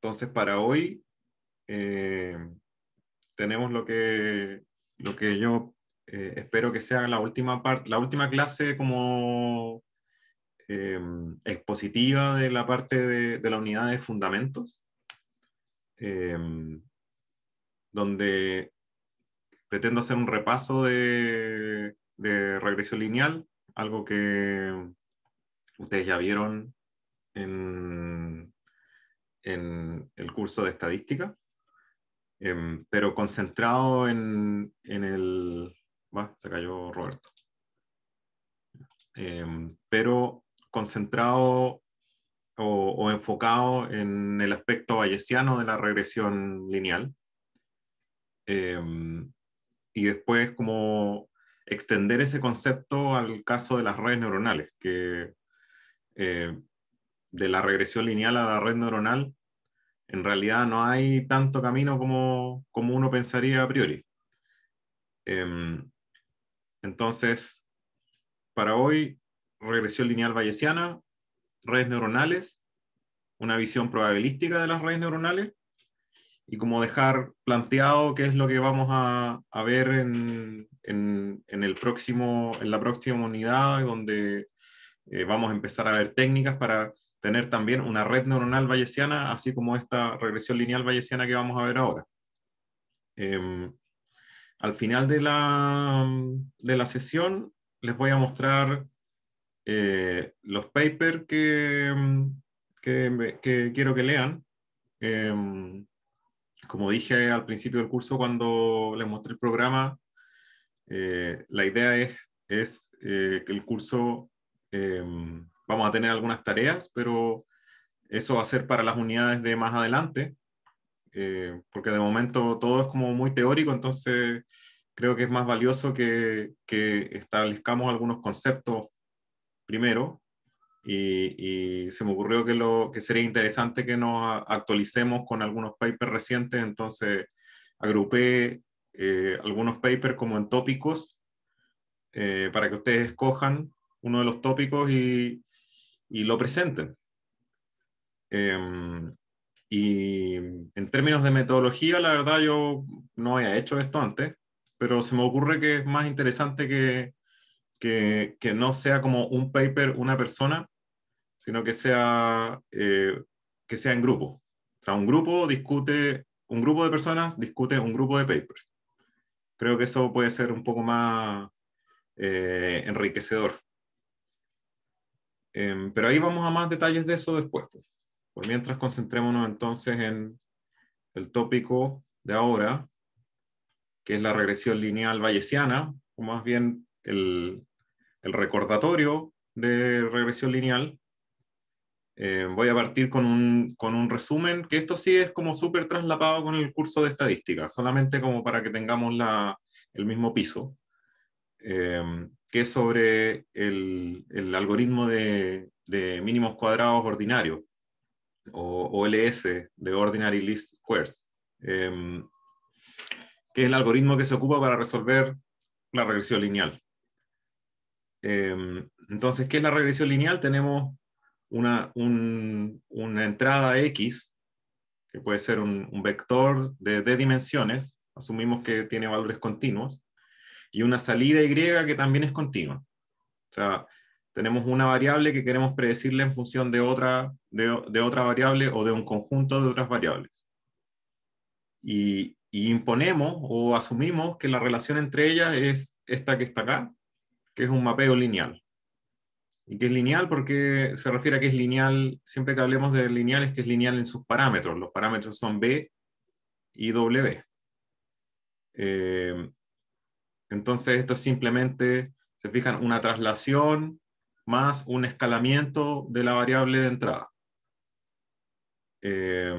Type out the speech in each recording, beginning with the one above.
Entonces, para hoy eh, tenemos lo que, lo que yo eh, espero que sea la última, la última clase como eh, expositiva de la parte de, la unidad de fundamentos, donde pretendo hacer un repaso de, de regresión lineal, algo que ustedes ya vieron en, en el curso de estadística, em, pero concentrado en, el... Va, se cayó Roberto. Em, pero concentrado o, enfocado en el aspecto bayesiano de la regresión lineal. Em, y después como extender ese concepto al caso de las redes neuronales, que eh, de la regresión lineal a la red neuronal, en realidad no hay tanto camino como, uno pensaría a priori. Em, entonces, para hoy, regresión lineal bayesiana, redes neuronales, una visión probabilística de las redes neuronales y como dejar planteado qué es lo que vamos a, ver en, el próximo, en la próxima unidad, donde eh, vamos a empezar a ver técnicas para tener también una red neuronal bayesiana, así como esta regresión lineal bayesiana que vamos a ver ahora. Em, al final de la, sesión les voy a mostrar eh, los papers que, em, que, quiero que lean. Em, como dije al principio del curso cuando les mostré el programa, eh, la idea es, es eh, que el curso vamos a tener algunas tareas, pero eso va a ser para las unidades de más adelante, eh, porque de momento todo es como muy teórico, entonces creo que es más valioso que, que establezcamos algunos conceptos primero. Y, se me ocurrió que, lo, que sería interesante que nos actualicemos con algunos papers recientes, entonces agrupé eh, algunos papers como en tópicos eh, para que ustedes escojan uno de los tópicos y, y lo presenten. Em, y en términos de metodología, la verdad yo no había hecho esto antes, pero se me ocurre que es más interesante que, que, no sea como un paper una persona, sino que sea, eh, que sea en grupo. O sea, un grupo discute, un grupo de personas discute un grupo de papers. Creo que eso puede ser un poco más eh, enriquecedor Em, pero ahí vamos a más detalles de eso después. Pues. Por mientras, concentrémonos entonces en el tópico de ahora, que es la regresión lineal bayesiana, o más bien el, recordatorio de regresión lineal. Em, voy a partir con un, resumen, que esto sí es como súper traslapado con el curso de estadística, solamente como para que tengamos la, el mismo piso. Em, que es sobre el, algoritmo de, mínimos cuadrados ordinario, o OLS, de Ordinary Least Squares, em, que es el algoritmo que se ocupa para resolver la regresión lineal. Em, entonces, ¿qué es la regresión lineal? Tenemos una, entrada X, que puede ser un, vector de dimensiones, asumimos que tiene valores continuos, y una salida Y que también es continua. O sea, tenemos una variable que queremos predecirle en función de otra, de, otra variable o de un conjunto de otras variables. Y, imponemos o asumimos que la relación entre ellas es esta que está acá, que es un mapeo lineal. Y que es lineal porque se refiere a que es lineal, siempre que hablemos de lineal es que es lineal en sus parámetros. Los parámetros son B y W. Eh, entonces, esto es simplemente, se fijan, una traslación más un escalamiento de la variable de entrada. Eh,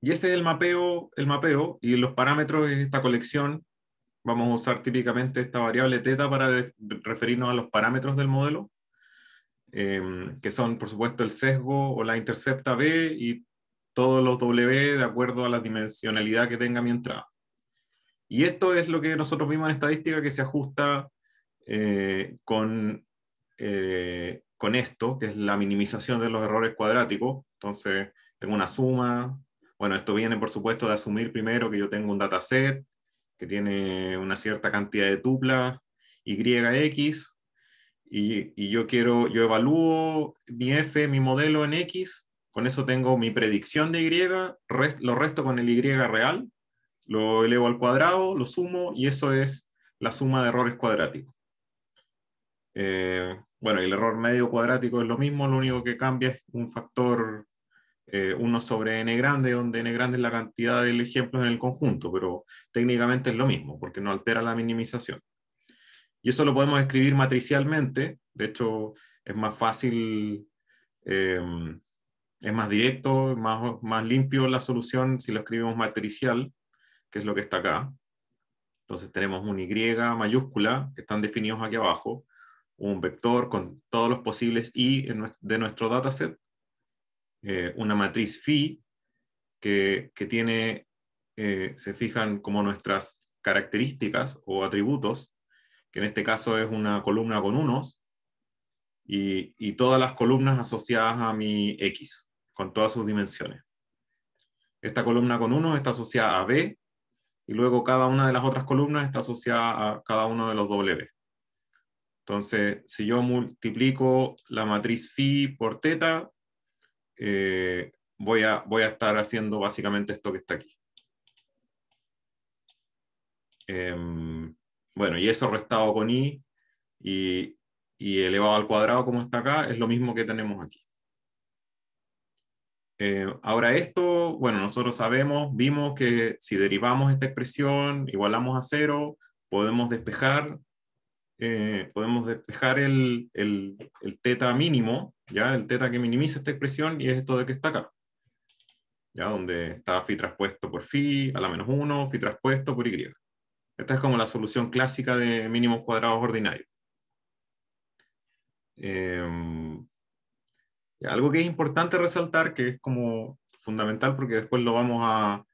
y ese es el mapeo, el mapeo y los parámetros de esta colección. Vamos a usar típicamente esta variable teta para referirnos a los parámetros del modelo, eh, que son, por supuesto, el sesgo o la intercepta B y todos los W de acuerdo a la dimensionalidad que tenga mi entrada. Y esto es lo que nosotros vimos en estadística que se ajusta eh, con, eh, con esto, que es la minimización de los errores cuadráticos. Entonces, tengo una suma. Bueno, esto viene, por supuesto, de asumir primero que yo tengo un dataset que tiene una cierta cantidad de tuplas, YX, y, y yo quiero, yo evalúo mi F, mi modelo en X, con eso tengo mi predicción de Y, lo resto con el Y real, lo elevo al cuadrado, lo sumo y eso es la suma de errores cuadráticos. Eh, bueno, el error medio cuadrático es lo mismo, lo único que cambia es un factor 1 eh, sobre n grande, donde n grande es la cantidad de ejemplos en el conjunto, pero técnicamente es lo mismo, porque no altera la minimización. Y eso lo podemos escribir matricialmente, de hecho es más fácil, eh, es más directo, más, más limpio la solución si lo escribimos matricial, que es lo que está acá. Entonces tenemos un Y mayúscula, que están definidos aquí abajo, un vector con todos los posibles Y de nuestro dataset, eh, una matriz phi, que, tiene, eh, se fijan como nuestras características o atributos, que en este caso es una columna con unos, y, y todas las columnas asociadas a mi X, con todas sus dimensiones. Esta columna con unos está asociada a B, y luego cada una de las otras columnas está asociada a cada uno de los W. Entonces, si yo multiplico la matriz phi por teta, eh, voy, a, voy a estar haciendo básicamente esto que está aquí. Em, bueno, y eso restado con i y, y elevado al cuadrado como está acá, es lo mismo que tenemos aquí. Eh, ahora esto, bueno, nosotros sabemos, vimos que si derivamos esta expresión, igualamos a cero, podemos despejar, eh, podemos despejar el, el, el, teta mínimo, ya el teta que minimiza esta expresión y es esto de que está acá. ¿Ya? Donde está fi traspuesto por fi, a la menos 1, fi traspuesto por y. Esta es como la solución clásica de mínimos cuadrados ordinarios. Em, algo que es importante resaltar, que es como fundamental porque después lo vamos a,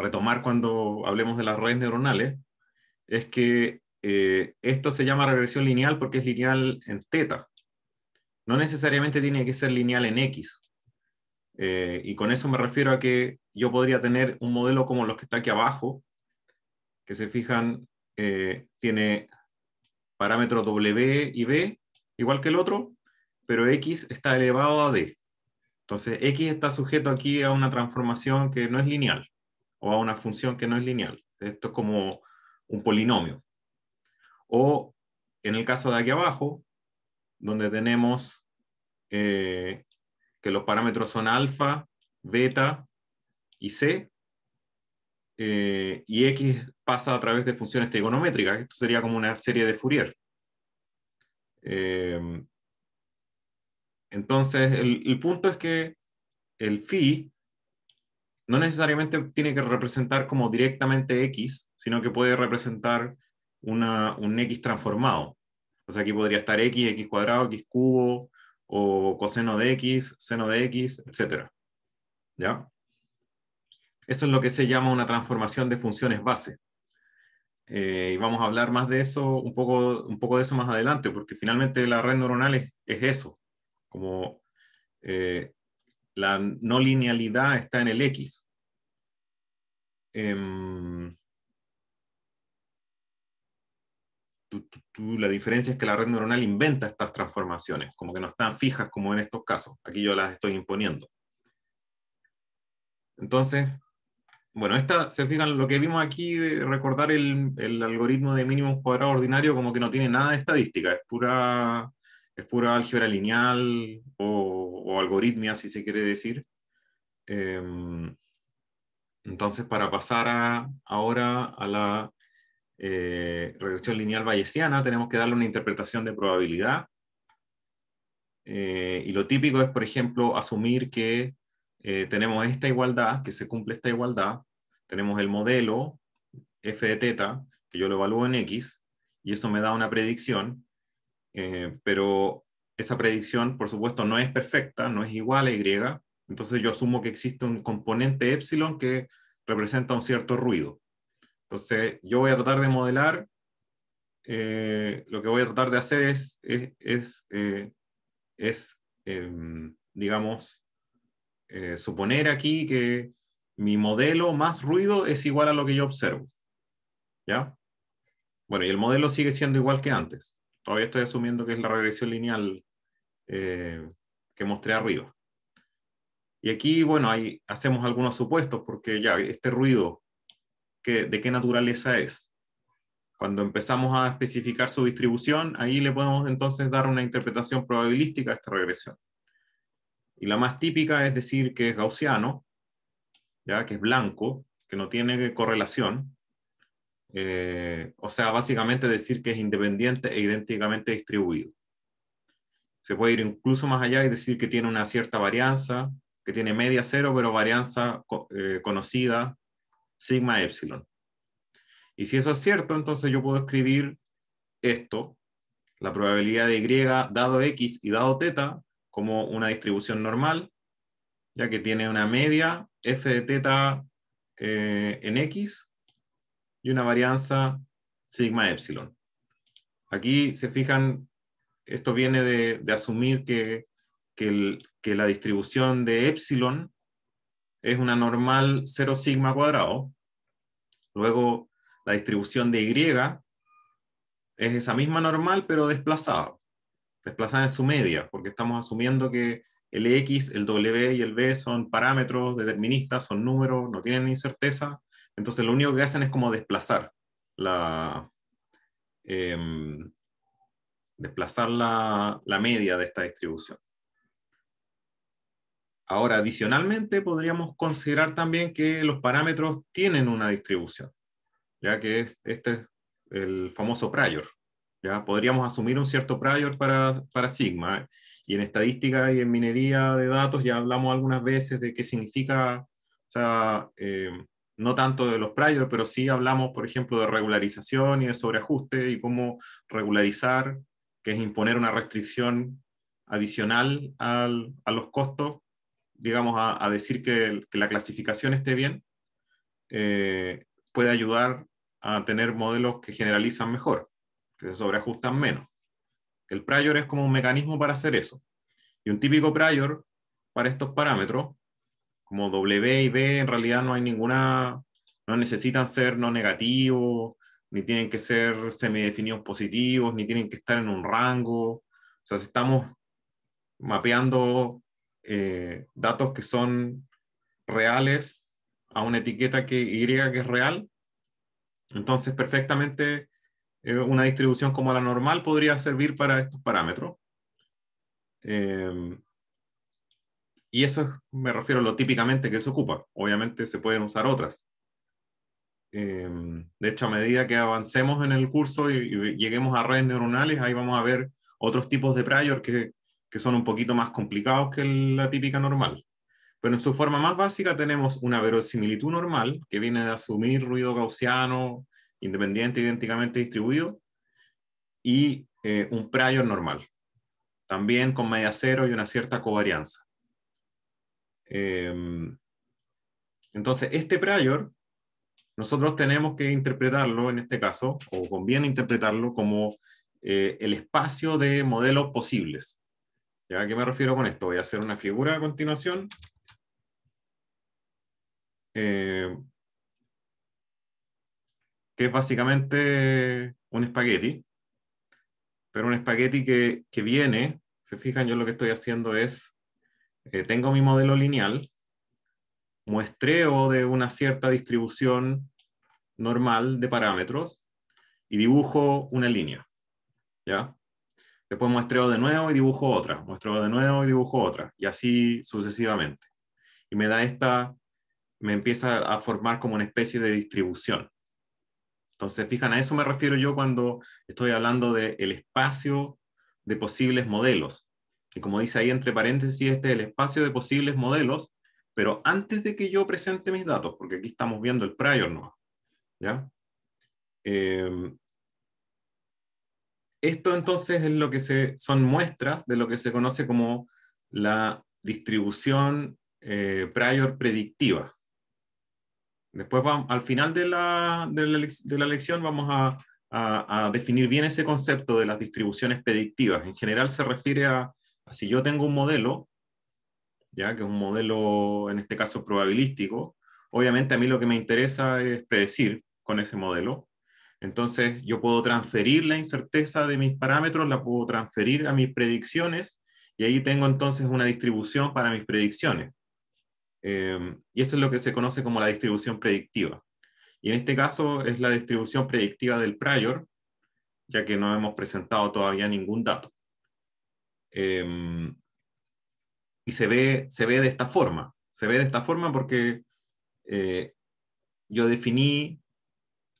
retomar cuando hablemos de las redes neuronales, es que eh, esto se llama regresión lineal porque es lineal en teta. No necesariamente tiene que ser lineal en X. Eh, y con eso me refiero a que yo podría tener un modelo como los que está aquí abajo, que se fijan, eh, tiene parámetros W y B, igual que el otro, pero X está elevado a D. Entonces, X está sujeto aquí a una transformación que no es lineal o a una función que no es lineal. Esto es como un polinomio. O en el caso de aquí abajo, donde tenemos eh, que los parámetros son alfa, beta y c, eh, y x pasa a través de funciones trigonométricas. Esto sería como una serie de Fourier. Eh, entonces, el, punto es que el phi no necesariamente tiene que representar como directamente X, sino que puede representar una, un X transformado. O sea, aquí podría estar X, X cuadrado, X cubo, o coseno de X, seno de X, etc. ¿Ya? Eso es lo que se llama una transformación de funciones base. Eh, y vamos a hablar más de eso, un poco, un poco de eso más adelante, porque finalmente la red neuronal es eso, como eh, la no linealidad está en el X. Em, la diferencia es que la red neuronal inventa estas transformaciones, como que no están fijas como en estos casos. Aquí yo las estoy imponiendo. Entonces, bueno, esta, se fijan, lo que vimos aquí de recordar el, algoritmo de mínimo cuadrado ordinario como que no tiene nada de estadística, es pura es pura álgebra lineal o, algoritmia, si se quiere decir. Em, entonces, para pasar ahora a la eh, regresión lineal bayesiana, tenemos que darle una interpretación de probabilidad. Eh, y lo típico es, por ejemplo, asumir que eh, tenemos esta igualdad, que se cumple esta igualdad, tenemos el modelo f de teta, que yo lo evalúo en x, y eso me da una predicción, eh, pero esa predicción, por supuesto, no es perfecta, no es igual a Y, entonces yo asumo que existe un componente epsilon que representa un cierto ruido. Entonces yo voy a tratar de modelar, eh, lo que voy a tratar de hacer es, es eh, em, digamos, suponer aquí que mi modelo más ruido es igual a lo que yo observo. ¿Ya? Bueno, y el modelo sigue siendo igual que antes todavía estoy asumiendo que es la regresión lineal eh, que mostré arriba. Y aquí, bueno, ahí hacemos algunos supuestos porque ya este ruido, ¿de qué naturaleza es? Cuando empezamos a especificar su distribución, ahí le podemos entonces dar una interpretación probabilística a esta regresión. Y la más típica es decir que es gaussiano, ya que es blanco, que no tiene correlación, eh, o sea, básicamente decir que es independiente e idénticamente distribuido. Se puede ir incluso más allá y decir que tiene una cierta varianza, que tiene media cero, pero varianza eh, conocida, sigma epsilon. Y si eso es cierto, entonces yo puedo escribir esto, la probabilidad de Y dado X y dado teta, como una distribución normal, ya que tiene una media f de teta eh, en X y una varianza sigma epsilon. Aquí se fijan, esto viene de, asumir que, que, la distribución de epsilon es una normal 0 sigma cuadrado. Luego la distribución de y es esa misma normal pero desplazada, desplazada en su media, porque estamos asumiendo que el x, el w y el b son parámetros deterministas, son números, no tienen incerteza, entonces lo único que hacen es como desplazar la, em, desplazar la, media de esta distribución. Ahora, adicionalmente, podríamos considerar también que los parámetros tienen una distribución, ya que es, este es el famoso prior. ¿ya? Podríamos asumir un cierto prior para, para sigma, y en estadística y en minería de datos ya hablamos algunas veces de qué significa o em, no tanto de los prior, pero sí hablamos, por ejemplo, de regularización y de sobreajuste y cómo regularizar, que es imponer una restricción adicional al, a los costos, digamos, a, decir que, la clasificación esté bien, eh, puede ayudar a tener modelos que generalizan mejor, que se sobreajustan menos. El prior es como un mecanismo para hacer eso. Y un típico prior para estos parámetros como W y B en realidad no hay ninguna, no necesitan ser no negativos, ni tienen que ser semidefinidos positivos, ni tienen que estar en un rango. O sea, si estamos mapeando eh, datos que son reales a una etiqueta que Y que es real, entonces perfectamente eh, una distribución como la normal podría servir para estos parámetros. Eh, y eso es, me refiero a lo típicamente que se ocupa. Obviamente se pueden usar otras. Em, de hecho, a medida que avancemos en el curso y, lleguemos a redes neuronales, ahí vamos a ver otros tipos de prior que, son un poquito más complicados que la típica normal. Pero en su forma más básica tenemos una verosimilitud normal, que viene de asumir ruido gaussiano, independiente, idénticamente distribuido, y eh, un prior normal, también con media cero y una cierta covarianza. Em, entonces, este prior, nosotros tenemos que interpretarlo en este caso, o conviene interpretarlo como eh, el espacio de modelos posibles. ¿Ya? ¿A qué me refiero con esto? Voy a hacer una figura a continuación. Em, que es básicamente un espagueti, pero un espagueti que, que viene, se fijan, yo lo que estoy haciendo es eh, tengo mi modelo lineal, muestreo de una cierta distribución normal de parámetros y dibujo una línea. ¿ya? Después muestreo de nuevo y dibujo otra, muestreo de nuevo y dibujo otra, y así sucesivamente. Y me da esta, me empieza a formar como una especie de distribución. Entonces, fijan, a eso me refiero yo cuando estoy hablando del espacio de posibles modelos que como dice ahí entre paréntesis, este es el espacio de posibles modelos, pero antes de que yo presente mis datos, porque aquí estamos viendo el prior no, ¿ya? Em, esto entonces es lo que se, son muestras de lo que se conoce como la distribución eh, prior predictiva. Después vamos, al final de la, de la, lección vamos a, a, definir bien ese concepto de las distribuciones predictivas. En general se refiere a si yo tengo un modelo, ya que es un modelo, en este caso, probabilístico, obviamente a mí lo que me interesa es predecir con ese modelo. Entonces, yo puedo transferir la incerteza de mis parámetros, la puedo transferir a mis predicciones, y ahí tengo entonces una distribución para mis predicciones. Em, y eso es lo que se conoce como la distribución predictiva. Y en este caso es la distribución predictiva del prior, ya que no hemos presentado todavía ningún dato. Em, y se ve, se ve de esta forma, se ve de esta forma porque eh, yo definí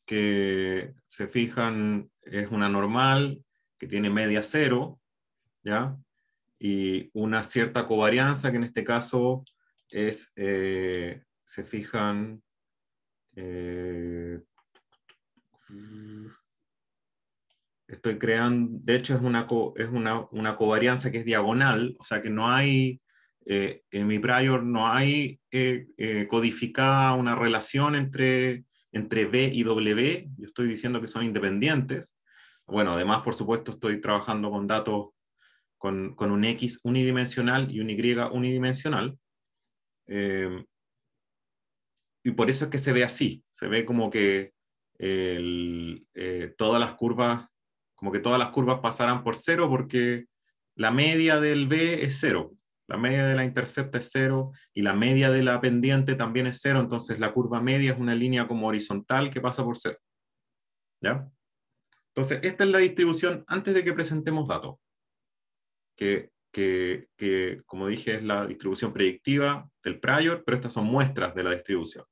que se fijan, es una normal que tiene media cero, ¿ya? Y una cierta covarianza que en este caso es, eh, se fijan eh, estoy creando, de hecho es una, es una, covarianza que es diagonal, o sea que no hay, eh, en mi prior no hay eh, eh, codificada una relación entre, entre B y W, yo estoy diciendo que son independientes. Bueno, además, por supuesto, estoy trabajando con datos con, un X unidimensional y un Y unidimensional. y por eso es que se ve así, se ve como que todas las curvas como que todas las curvas pasarán por cero porque la media del B es cero, la media de la intercepta es cero y la media de la pendiente también es cero, entonces la curva media es una línea como horizontal que pasa por cero. ¿Ya? Entonces, esta es la distribución antes de que presentemos datos, que, que, que como dije es la distribución proyectiva del prior, pero estas son muestras de la distribución.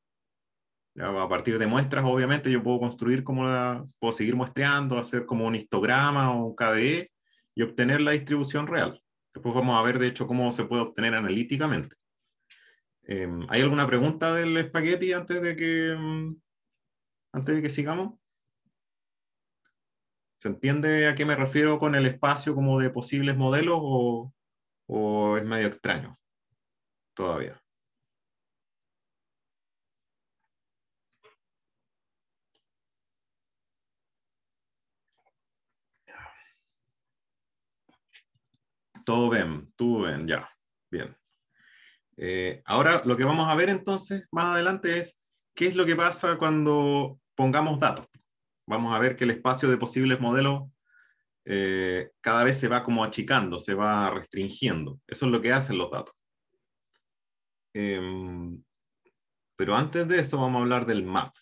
A partir de muestras, obviamente, yo puedo construir como la, puedo seguir muestreando, hacer como un histograma o un KDE y obtener la distribución real. Después vamos a ver, de hecho, cómo se puede obtener analíticamente. Em, ¿Hay alguna pregunta del espagueti antes de que, mm, antes de que sigamos? ¿Se entiende a qué me refiero con el espacio como de posibles modelos o, o es medio extraño todavía? Todo bien, todo bien, ya. Bien. Eh, ahora lo que vamos a ver entonces más adelante es qué es lo que pasa cuando pongamos datos. Vamos a ver que el espacio de posibles modelos eh, cada vez se va como achicando, se va restringiendo. Eso es lo que hacen los datos. Em, pero antes de eso vamos a hablar del map,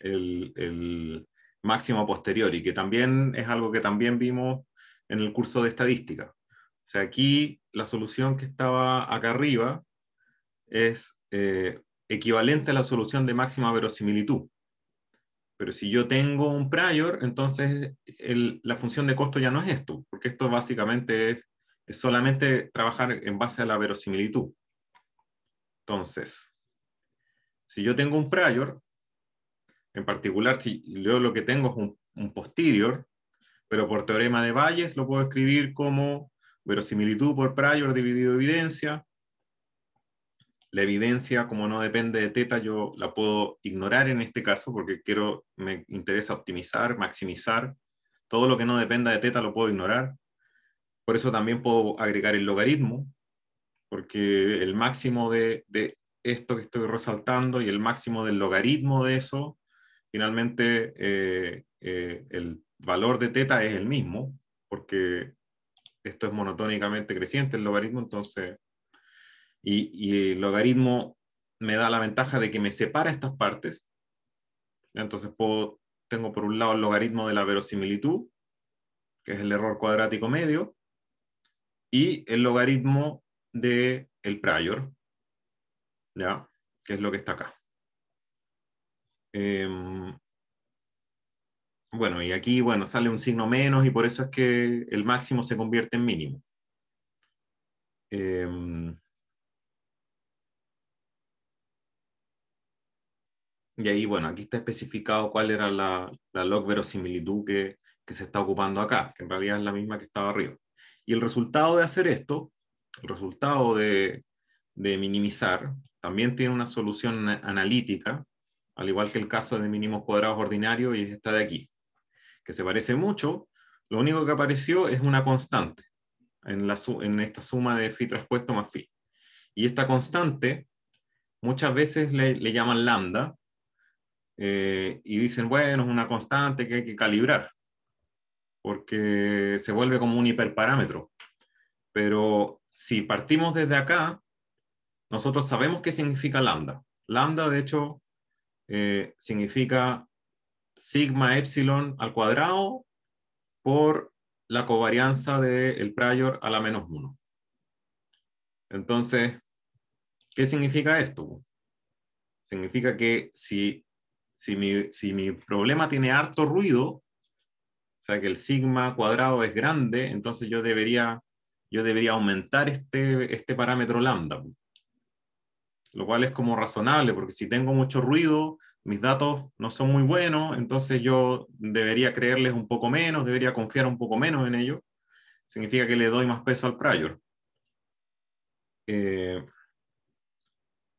el, el máximo posteriori, que también es algo que también vimos en el curso de estadística. O sea, aquí la solución que estaba acá arriba es eh, equivalente a la solución de máxima verosimilitud. Pero si yo tengo un prior, entonces la función de costo ya no es esto, porque esto básicamente es, solamente trabajar en base a la verosimilitud. Entonces, si yo tengo un prior, en particular si yo lo que tengo es un, un posterior, pero por teorema de Bayes lo puedo escribir como Verosimilitud por prior dividido evidencia. La evidencia, como no depende de teta, yo la puedo ignorar en este caso porque quiero, me interesa optimizar, maximizar. Todo lo que no dependa de teta lo puedo ignorar. Por eso también puedo agregar el logaritmo, porque el máximo de, esto que estoy resaltando y el máximo del logaritmo de eso, finalmente eh, eh, el valor de teta es el mismo, porque esto es monotónicamente creciente el logaritmo, entonces, y, el logaritmo me da la ventaja de que me separa estas partes, entonces puedo, tengo por un lado el logaritmo de la verosimilitud, que es el error cuadrático medio, y el logaritmo de prior, ¿ya? que es lo que está acá. Eh, bueno, y aquí, bueno, sale un signo menos y por eso es que el máximo se convierte en mínimo. Em, y ahí, bueno, aquí está especificado cuál era la, log verosimilitud que, se está ocupando acá, que en realidad es la misma que estaba arriba. Y el resultado de hacer esto, el resultado de, de minimizar, también tiene una solución analítica, al igual que el caso de mínimos cuadrados ordinarios, y es esta de aquí que se parece mucho, lo único que apareció es una constante en, la en esta suma de phi traspuesto más phi. Y esta constante muchas veces le, llaman lambda eh, y dicen, bueno, es una constante que hay que calibrar porque se vuelve como un hiperparámetro. Pero si partimos desde acá, nosotros sabemos qué significa lambda. Lambda, de hecho, eh, significa sigma epsilon al cuadrado por la covarianza del prior a la menos 1. Entonces, ¿qué significa esto? Significa que si, si, mi, problema tiene harto ruido, o sea, que el sigma cuadrado es grande, entonces yo debería, yo debería aumentar este, este parámetro lambda. Lo cual es como razonable, porque si tengo mucho ruido, mis datos no son muy buenos, entonces yo debería creerles un poco menos, debería confiar un poco menos en ellos. Significa que le doy más peso al prior. Eh,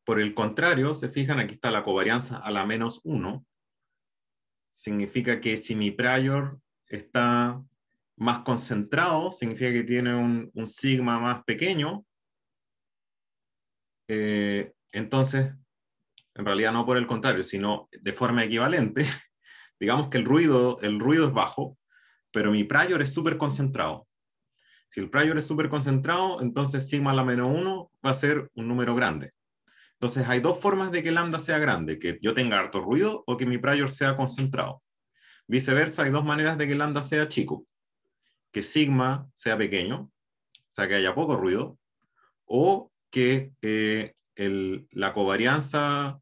por el contrario, se fijan, aquí está la covarianza a la menos 1. Significa que si mi prior está más concentrado, significa que tiene un, sigma más pequeño. Eh, entonces, en realidad no por el contrario, sino de forma equivalente, digamos que el ruido, el ruido es bajo, pero mi prior es súper concentrado. Si el prior es súper concentrado, entonces sigma a la menos 1 va a ser un número grande. Entonces hay dos formas de que lambda sea grande, que yo tenga harto ruido o que mi prior sea concentrado. Viceversa, hay dos maneras de que lambda sea chico, que sigma sea pequeño, o sea que haya poco ruido, o que eh, la covarianza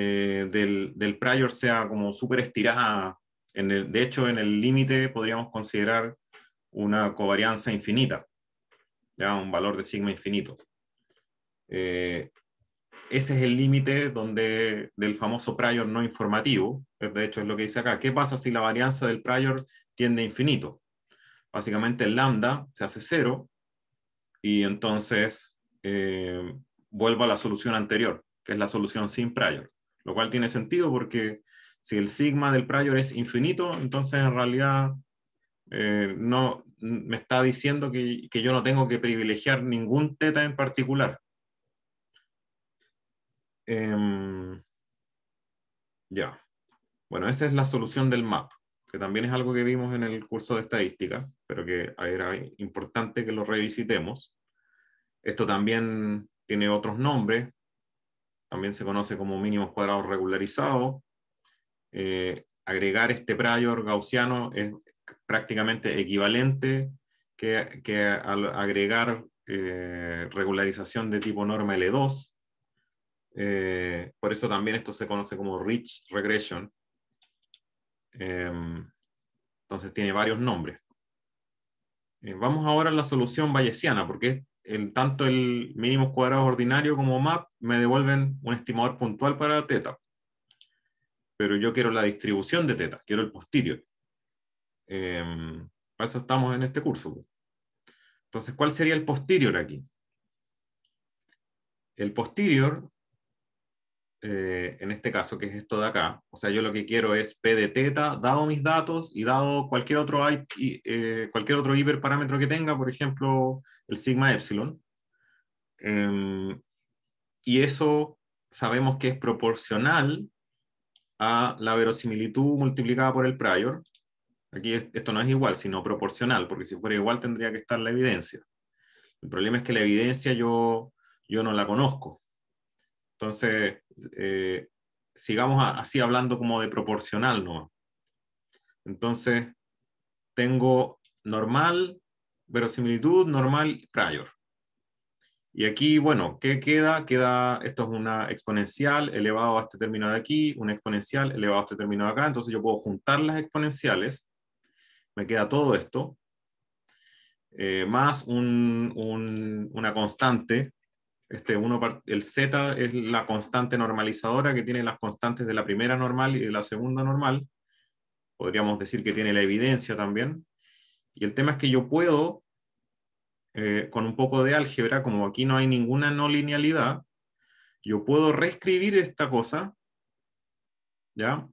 eh, del, prior sea como súper estirada. En el, de hecho, en el límite podríamos considerar una covarianza infinita, ya un valor de sigma infinito. Eh, ese es el límite donde del famoso prior no informativo, de hecho es lo que dice acá, ¿qué pasa si la varianza del prior tiende a infinito? Básicamente el lambda se hace cero y entonces eh, vuelvo a la solución anterior, que es la solución sin prior lo cual tiene sentido porque si el sigma del prior es infinito, entonces en realidad eh, no me está diciendo que, yo no tengo que privilegiar ningún teta en particular. Em, ya. Bueno, esa es la solución del map, que también es algo que vimos en el curso de estadística, pero que era importante que lo revisitemos. Esto también tiene otros nombres, también se conoce como mínimos cuadrados regularizados. Eh, agregar este prior gaussiano es prácticamente equivalente que, que al agregar eh, regularización de tipo norma L2. Eh, por eso también esto se conoce como Rich Regression. Em, entonces tiene varios nombres. vamos ahora a la solución bayesiana, porque tanto el mínimo cuadrado ordinario como MAP me devuelven un estimador puntual para teta. Pero yo quiero la distribución de teta, quiero el posterior. Em, para eso estamos en este curso. Pues. Entonces, ¿cuál sería el posterior aquí? El posterior eh, en este caso, que es esto de acá. O sea, yo lo que quiero es P de teta, dado mis datos y dado cualquier otro, eh, cualquier otro hiperparámetro que tenga, por ejemplo, el sigma epsilon. Em, y eso sabemos que es proporcional a la verosimilitud multiplicada por el prior. Aquí esto no es igual, sino proporcional, porque si fuera igual tendría que estar la evidencia. El problema es que la evidencia yo, yo no la conozco. Entonces, eh, sigamos así hablando como de proporcional ¿no? Entonces, tengo normal, verosimilitud, normal, prior. Y aquí, bueno, ¿qué queda? Queda, esto es una exponencial elevado a este término de aquí, una exponencial elevado a este término de acá, entonces yo puedo juntar las exponenciales, me queda todo esto, eh, más una constante este, uno, el Z es la constante normalizadora que tiene las constantes de la primera normal y de la segunda normal. Podríamos decir que tiene la evidencia también. Y el tema es que yo puedo, eh, con un poco de álgebra, como aquí no hay ninguna no linealidad, yo puedo reescribir esta cosa, ¿ya?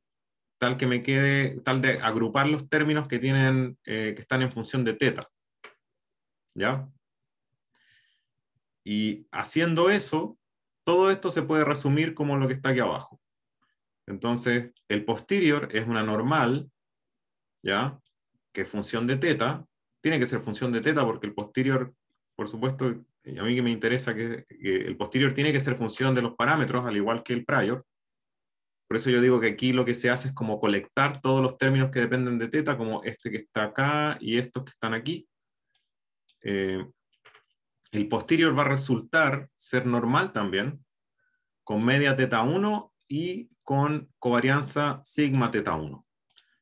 Tal que me quede, tal de agrupar los términos que tienen, eh, que están en función de teta. ¿Ya? Y haciendo eso, todo esto se puede resumir como lo que está aquí abajo. Entonces, el posterior es una normal, ¿ya? Que es función de teta. Tiene que ser función de teta porque el posterior, por supuesto, a mí que me interesa que, el posterior tiene que ser función de los parámetros, al igual que el prior. Por eso yo digo que aquí lo que se hace es como colectar todos los términos que dependen de teta, como este que está acá y estos que están aquí. Eh, el posterior va a resultar ser normal también, con media teta 1 y con covarianza sigma teta 1,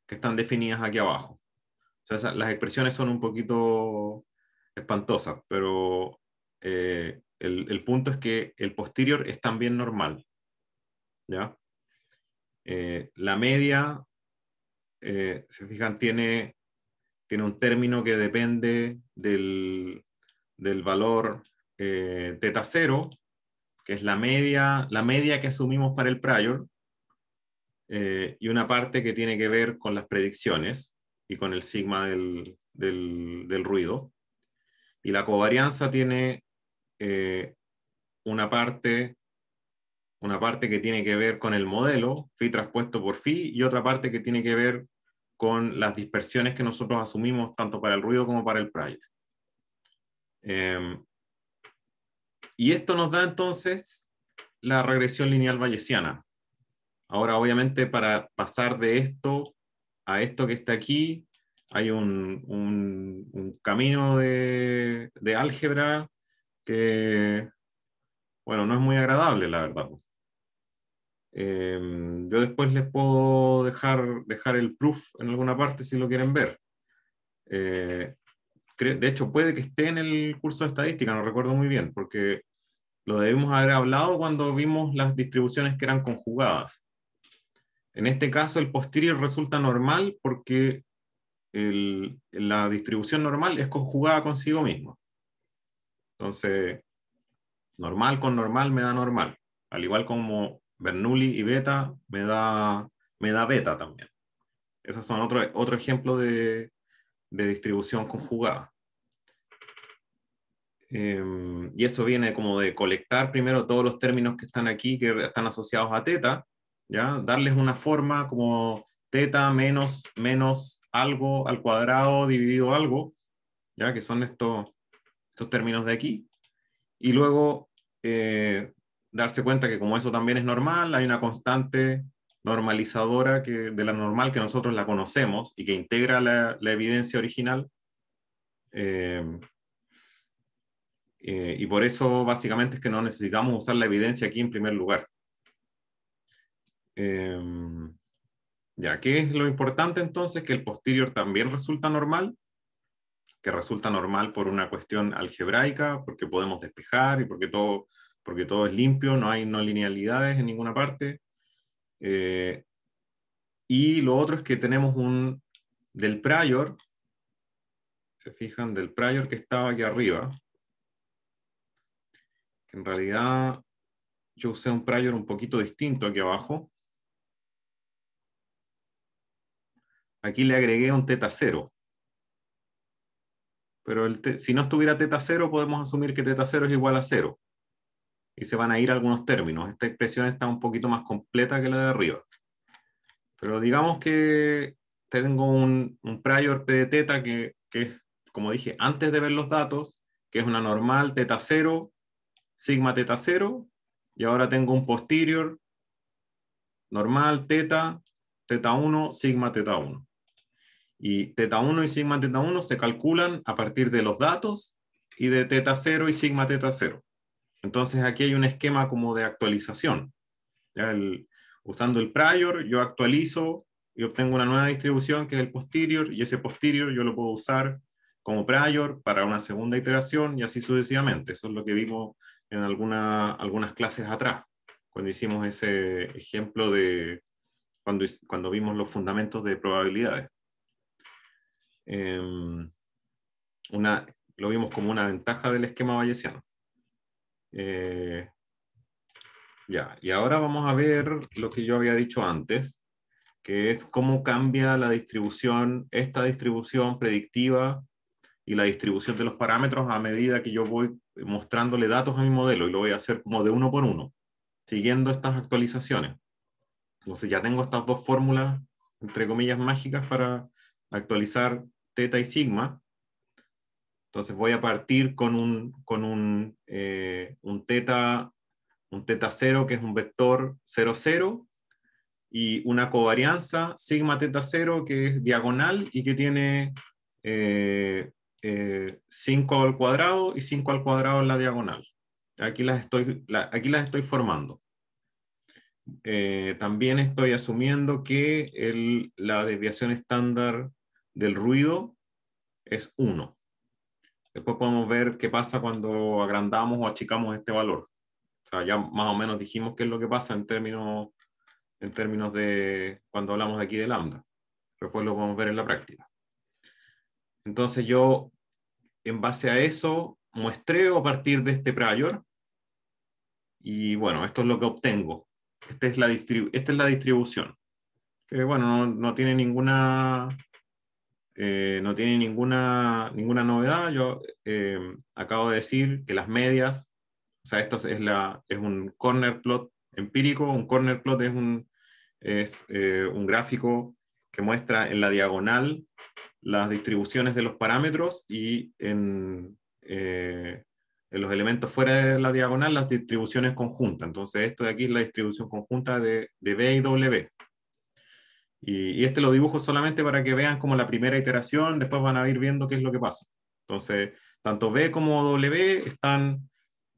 que están definidas aquí abajo. las expresiones son un poquito espantosas, pero eh, el, punto es que el posterior es también normal. Eh, la media, eh, se fijan, tiene, tiene un término que depende del, del valor eh, teta cero, que es la media, la media que asumimos para el prior, eh, y una parte que tiene que ver con las predicciones y con el sigma del, del, ruido. Y la covarianza tiene eh, una, parte, una parte que tiene que ver con el modelo, phi traspuesto por phi, y otra parte que tiene que ver con las dispersiones que nosotros asumimos tanto para el ruido como para el prior. Em, y esto nos da entonces la regresión lineal bayesiana. Ahora, obviamente, para pasar de esto a esto que está aquí, hay un, camino de, álgebra que, bueno, no es muy agradable, la verdad. Em, yo después les puedo dejar, dejar el proof en alguna parte si lo quieren ver. Eh, de hecho puede que esté en el curso de estadística, no recuerdo muy bien, porque lo debimos haber hablado cuando vimos las distribuciones que eran conjugadas. En este caso, el posterior resulta normal porque la distribución normal es conjugada consigo mismo. Entonces, normal con normal me da normal. Al igual como Bernoulli y beta me da, me da beta también. Esos son otro, otro ejemplo de, de distribución conjugada. Em, y eso viene como de colectar primero todos los términos que están aquí, que están asociados a teta, ¿ya? Darles una forma como teta menos, menos algo al cuadrado dividido algo, ¿ya? Que son estos, estos términos de aquí. Y luego eh, darse cuenta que como eso también es normal, hay una constante normalizadora que, de la normal que nosotros la conocemos y que integra la, evidencia original. Eh, eh, y por eso básicamente es que no necesitamos usar la evidencia aquí en primer lugar. Eh, ya, ¿qué es lo importante entonces? Que el posterior también resulta normal, que resulta normal por una cuestión algebraica, porque podemos despejar y porque todo, porque todo es limpio, no hay no linealidades en ninguna parte. Eh, y lo otro es que tenemos un del prior, se fijan, del prior que estaba aquí arriba, en realidad yo usé un prior un poquito distinto aquí abajo. Aquí le agregué un teta cero, Pero si no estuviera teta cero podemos asumir que teta cero es igual a cero, y se van a ir algunos términos. Esta expresión está un poquito más completa que la de arriba. Pero digamos que tengo un, prior P de teta que, que es, como dije, antes de ver los datos, que es una normal teta 0, sigma teta 0, y ahora tengo un posterior normal teta, teta 1, sigma teta 1. Y teta 1 y sigma teta 1 se calculan a partir de los datos y de teta 0 y sigma teta 0. Entonces aquí hay un esquema como de actualización. usando el prior, yo actualizo y obtengo una nueva distribución que es el posterior, y ese posterior yo lo puedo usar como prior para una segunda iteración y así sucesivamente. Eso es lo que vimos en algunas clases atrás, cuando hicimos ese ejemplo de cuando, vimos los fundamentos de probabilidades. Em, una, lo vimos como una ventaja del esquema bayesiano. Eh, ya, y ahora vamos a ver lo que yo había dicho antes, que es cómo cambia la distribución, esta distribución predictiva y la distribución de los parámetros a medida que yo voy mostrándole datos a mi modelo y lo voy a hacer como de uno por uno, siguiendo estas actualizaciones. Entonces ya tengo estas dos fórmulas, entre comillas, mágicas para actualizar teta y sigma, entonces voy a partir con un, eh, teta un teta 0 que es un vector 0, 0 y una covarianza sigma teta 0 que es diagonal y que tiene 5 eh, eh, al cuadrado y 5 al cuadrado en la diagonal. Aquí las estoy, aquí las estoy formando. también estoy asumiendo que la desviación estándar del ruido es 1. Después podemos ver qué pasa cuando agrandamos o achicamos este valor. ya más o menos dijimos qué es lo que pasa en términos, en términos de cuando hablamos aquí de lambda. Después lo podemos ver en la práctica. Entonces yo, en base a eso, muestreo a partir de este prior. Y bueno, esto es lo que obtengo. Esta es la, esta es la distribución. Que bueno, no tiene ninguna eh, no tiene ninguna, ninguna novedad. Yo eh, acabo de decir que las medias, o sea, esto es, la, es un corner plot empírico. Un corner plot es un, es, eh, un gráfico que muestra en la diagonal las distribuciones de los parámetros y en, en los elementos fuera de la diagonal las distribuciones conjuntas. Entonces, esto de aquí es la distribución conjunta de, de B y W. Y, este lo dibujo solamente para que vean como la primera iteración, después van a ir viendo qué es lo que pasa. Entonces, tanto B como W están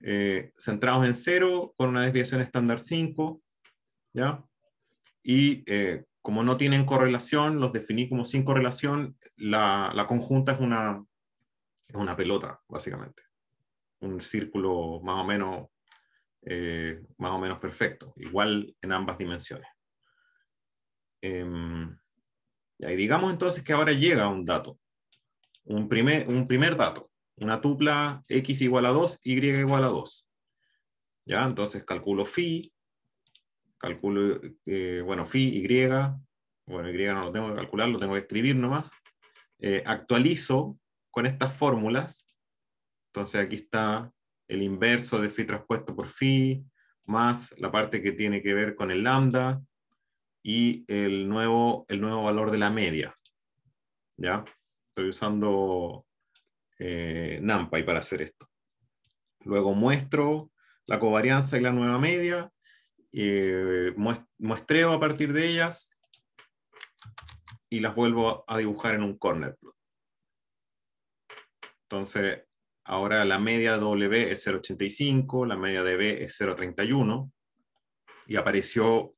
eh, centrados en cero con una desviación estándar 5, ¿ya? Y eh, como no tienen correlación, los definí como sin correlación, la, conjunta es una, una pelota, básicamente. Un círculo más o menos, eh, más o menos perfecto, igual en ambas dimensiones. Em, y digamos entonces que ahora llega un dato, un primer, un primer dato, una tupla x igual a 2, y igual a 2. ¿Ya? Entonces calculo phi, calculo, eh, bueno, phi, y, bueno, y no lo tengo que calcular, lo tengo que escribir nomás. Eh, actualizo con estas fórmulas, entonces aquí está el inverso de phi traspuesto por phi, más la parte que tiene que ver con el lambda, y el nuevo, el nuevo valor de la media. ¿Ya? Estoy usando eh, NumPy para hacer esto. Luego muestro la covarianza y la nueva media, y eh, muestreo a partir de ellas y las vuelvo a dibujar en un corner plot. Entonces, ahora la media W es 0.85, la media de B es 0.31 y apareció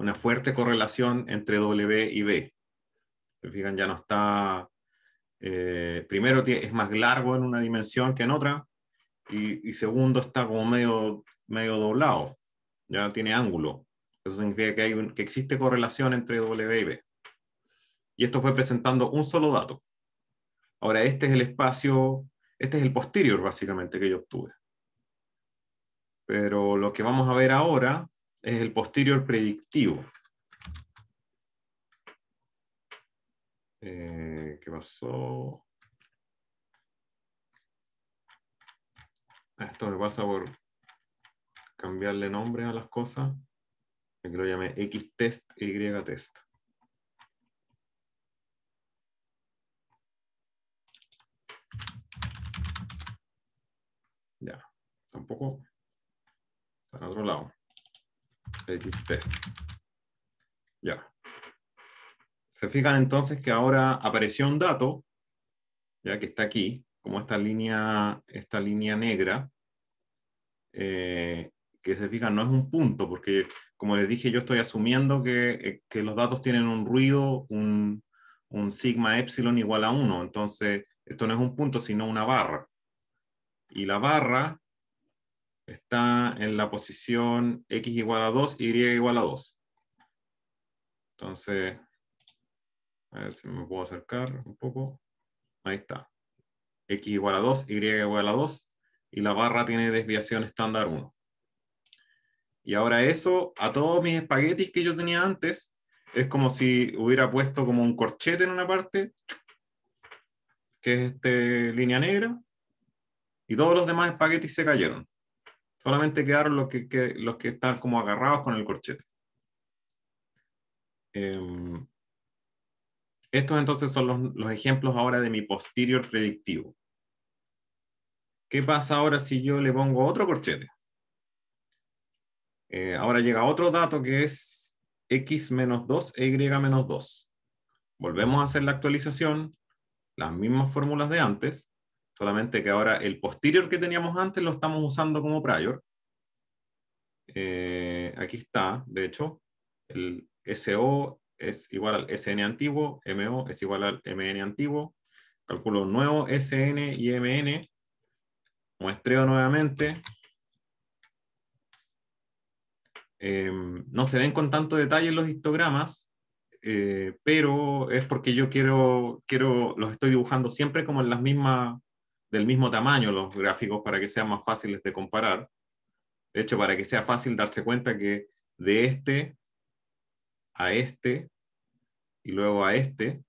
una fuerte correlación entre W y B. Se fijan, ya no está... Eh, primero es más largo en una dimensión que en otra y, segundo está como medio, medio doblado, ya tiene ángulo. Eso significa que, hay que existe correlación entre W y B. Y esto fue presentando un solo dato. Ahora, este es el espacio, este es el posterior básicamente que yo obtuve. Pero lo que vamos a ver ahora es el posterior predictivo. Eh, ¿Qué pasó? Ah, esto me pasa por cambiarle nombre a las cosas. Aquí lo llamé X test y test. Ya, tampoco. Está en otro lado test Ya. Se fijan entonces que ahora apareció un dato, ya que está aquí, como esta línea, esta línea negra, eh, que se fijan no es un punto, porque como les dije, yo estoy asumiendo que, eh, los datos tienen un ruido, un, un sigma epsilon igual a 1, entonces esto no es un punto, sino una barra. Y la barra está en la posición x igual a 2, y igual a 2. Entonces, a ver si me puedo acercar un poco. Ahí está. x igual a 2, y igual a 2, y la barra tiene desviación estándar 1. Y ahora eso, a todos mis espaguetis que yo tenía antes, es como si hubiera puesto como un corchete en una parte, que es este, línea negra, y todos los demás espaguetis se cayeron. Solamente quedaron los que, están como agarrados con el corchete. Em, estos entonces son los, ejemplos ahora de mi posterior predictivo. ¿Qué pasa ahora si yo le pongo otro corchete? Eh, ahora llega otro dato que es x menos 2 y menos 2. Volvemos a hacer la actualización, las mismas fórmulas de antes, solamente que ahora el posterior que teníamos antes lo estamos usando como prior. Eh, aquí está, de hecho, el SO es igual al SN antiguo, MO es igual al MN antiguo, calculo nuevo SN y MN, muestreo nuevamente. Em, no se ven con tanto detalle los histogramas, eh, pero es porque yo quiero, quiero, los estoy dibujando siempre como en las mismas del mismo tamaño los gráficos para que sean más fáciles de comparar. De hecho, para que sea fácil darse cuenta que de este a este y luego a este,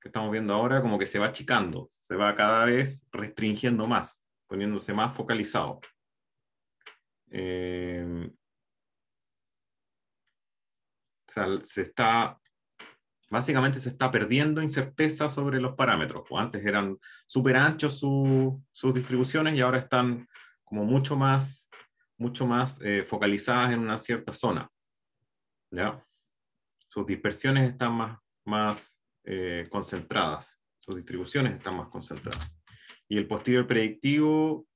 que estamos viendo ahora, como que se va achicando, se va cada vez restringiendo más, poniéndose más focalizado. Eh, o sea, se está Básicamente se está perdiendo incerteza sobre los parámetros. O pues antes eran súper anchos sus distribuciones y ahora están como mucho más, mucho más eh, focalizadas en una cierta zona. ¿ya? Sus dispersiones están más, más eh, concentradas. Sus distribuciones están más concentradas. Y el posterior predictivo,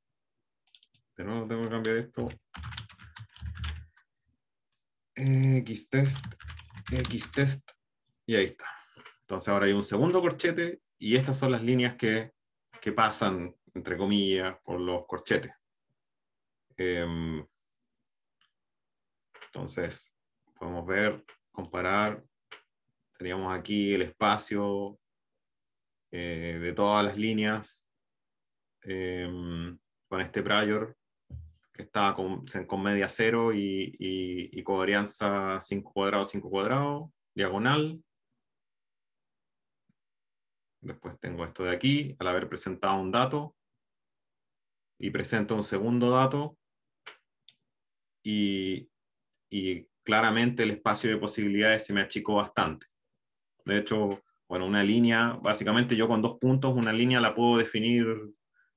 de tengo que cambiar esto. X test, X test y ahí está. Entonces ahora hay un segundo corchete y estas son las líneas que, pasan, entre comillas, por los corchetes. Em, entonces, podemos ver, comparar, teníamos aquí el espacio eh, de todas las líneas em, con este prior que está con, media cero y, y, y covarianza 5 cuadrado, 5 cuadrado, diagonal, Después tengo esto de aquí, al haber presentado un dato, y presento un segundo dato, y, claramente el espacio de posibilidades se me achicó bastante. De hecho, bueno, una línea, básicamente yo con dos puntos, una línea la puedo definir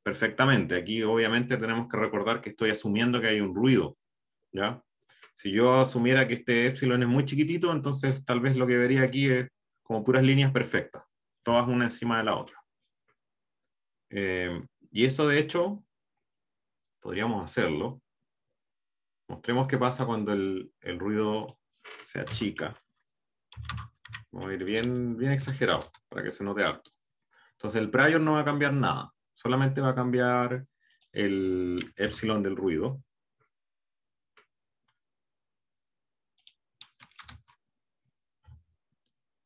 perfectamente. Aquí obviamente tenemos que recordar que estoy asumiendo que hay un ruido, ¿ya? Si yo asumiera que este epsilon es muy chiquitito, entonces tal vez lo que vería aquí es como puras líneas perfectas todas una encima de la otra. Eh, y eso de hecho, podríamos hacerlo. Mostremos qué pasa cuando el, ruido se achica. Vamos a ir bien, bien exagerado para que se note alto. Entonces el prior no va a cambiar nada, solamente va a cambiar el epsilon del ruido.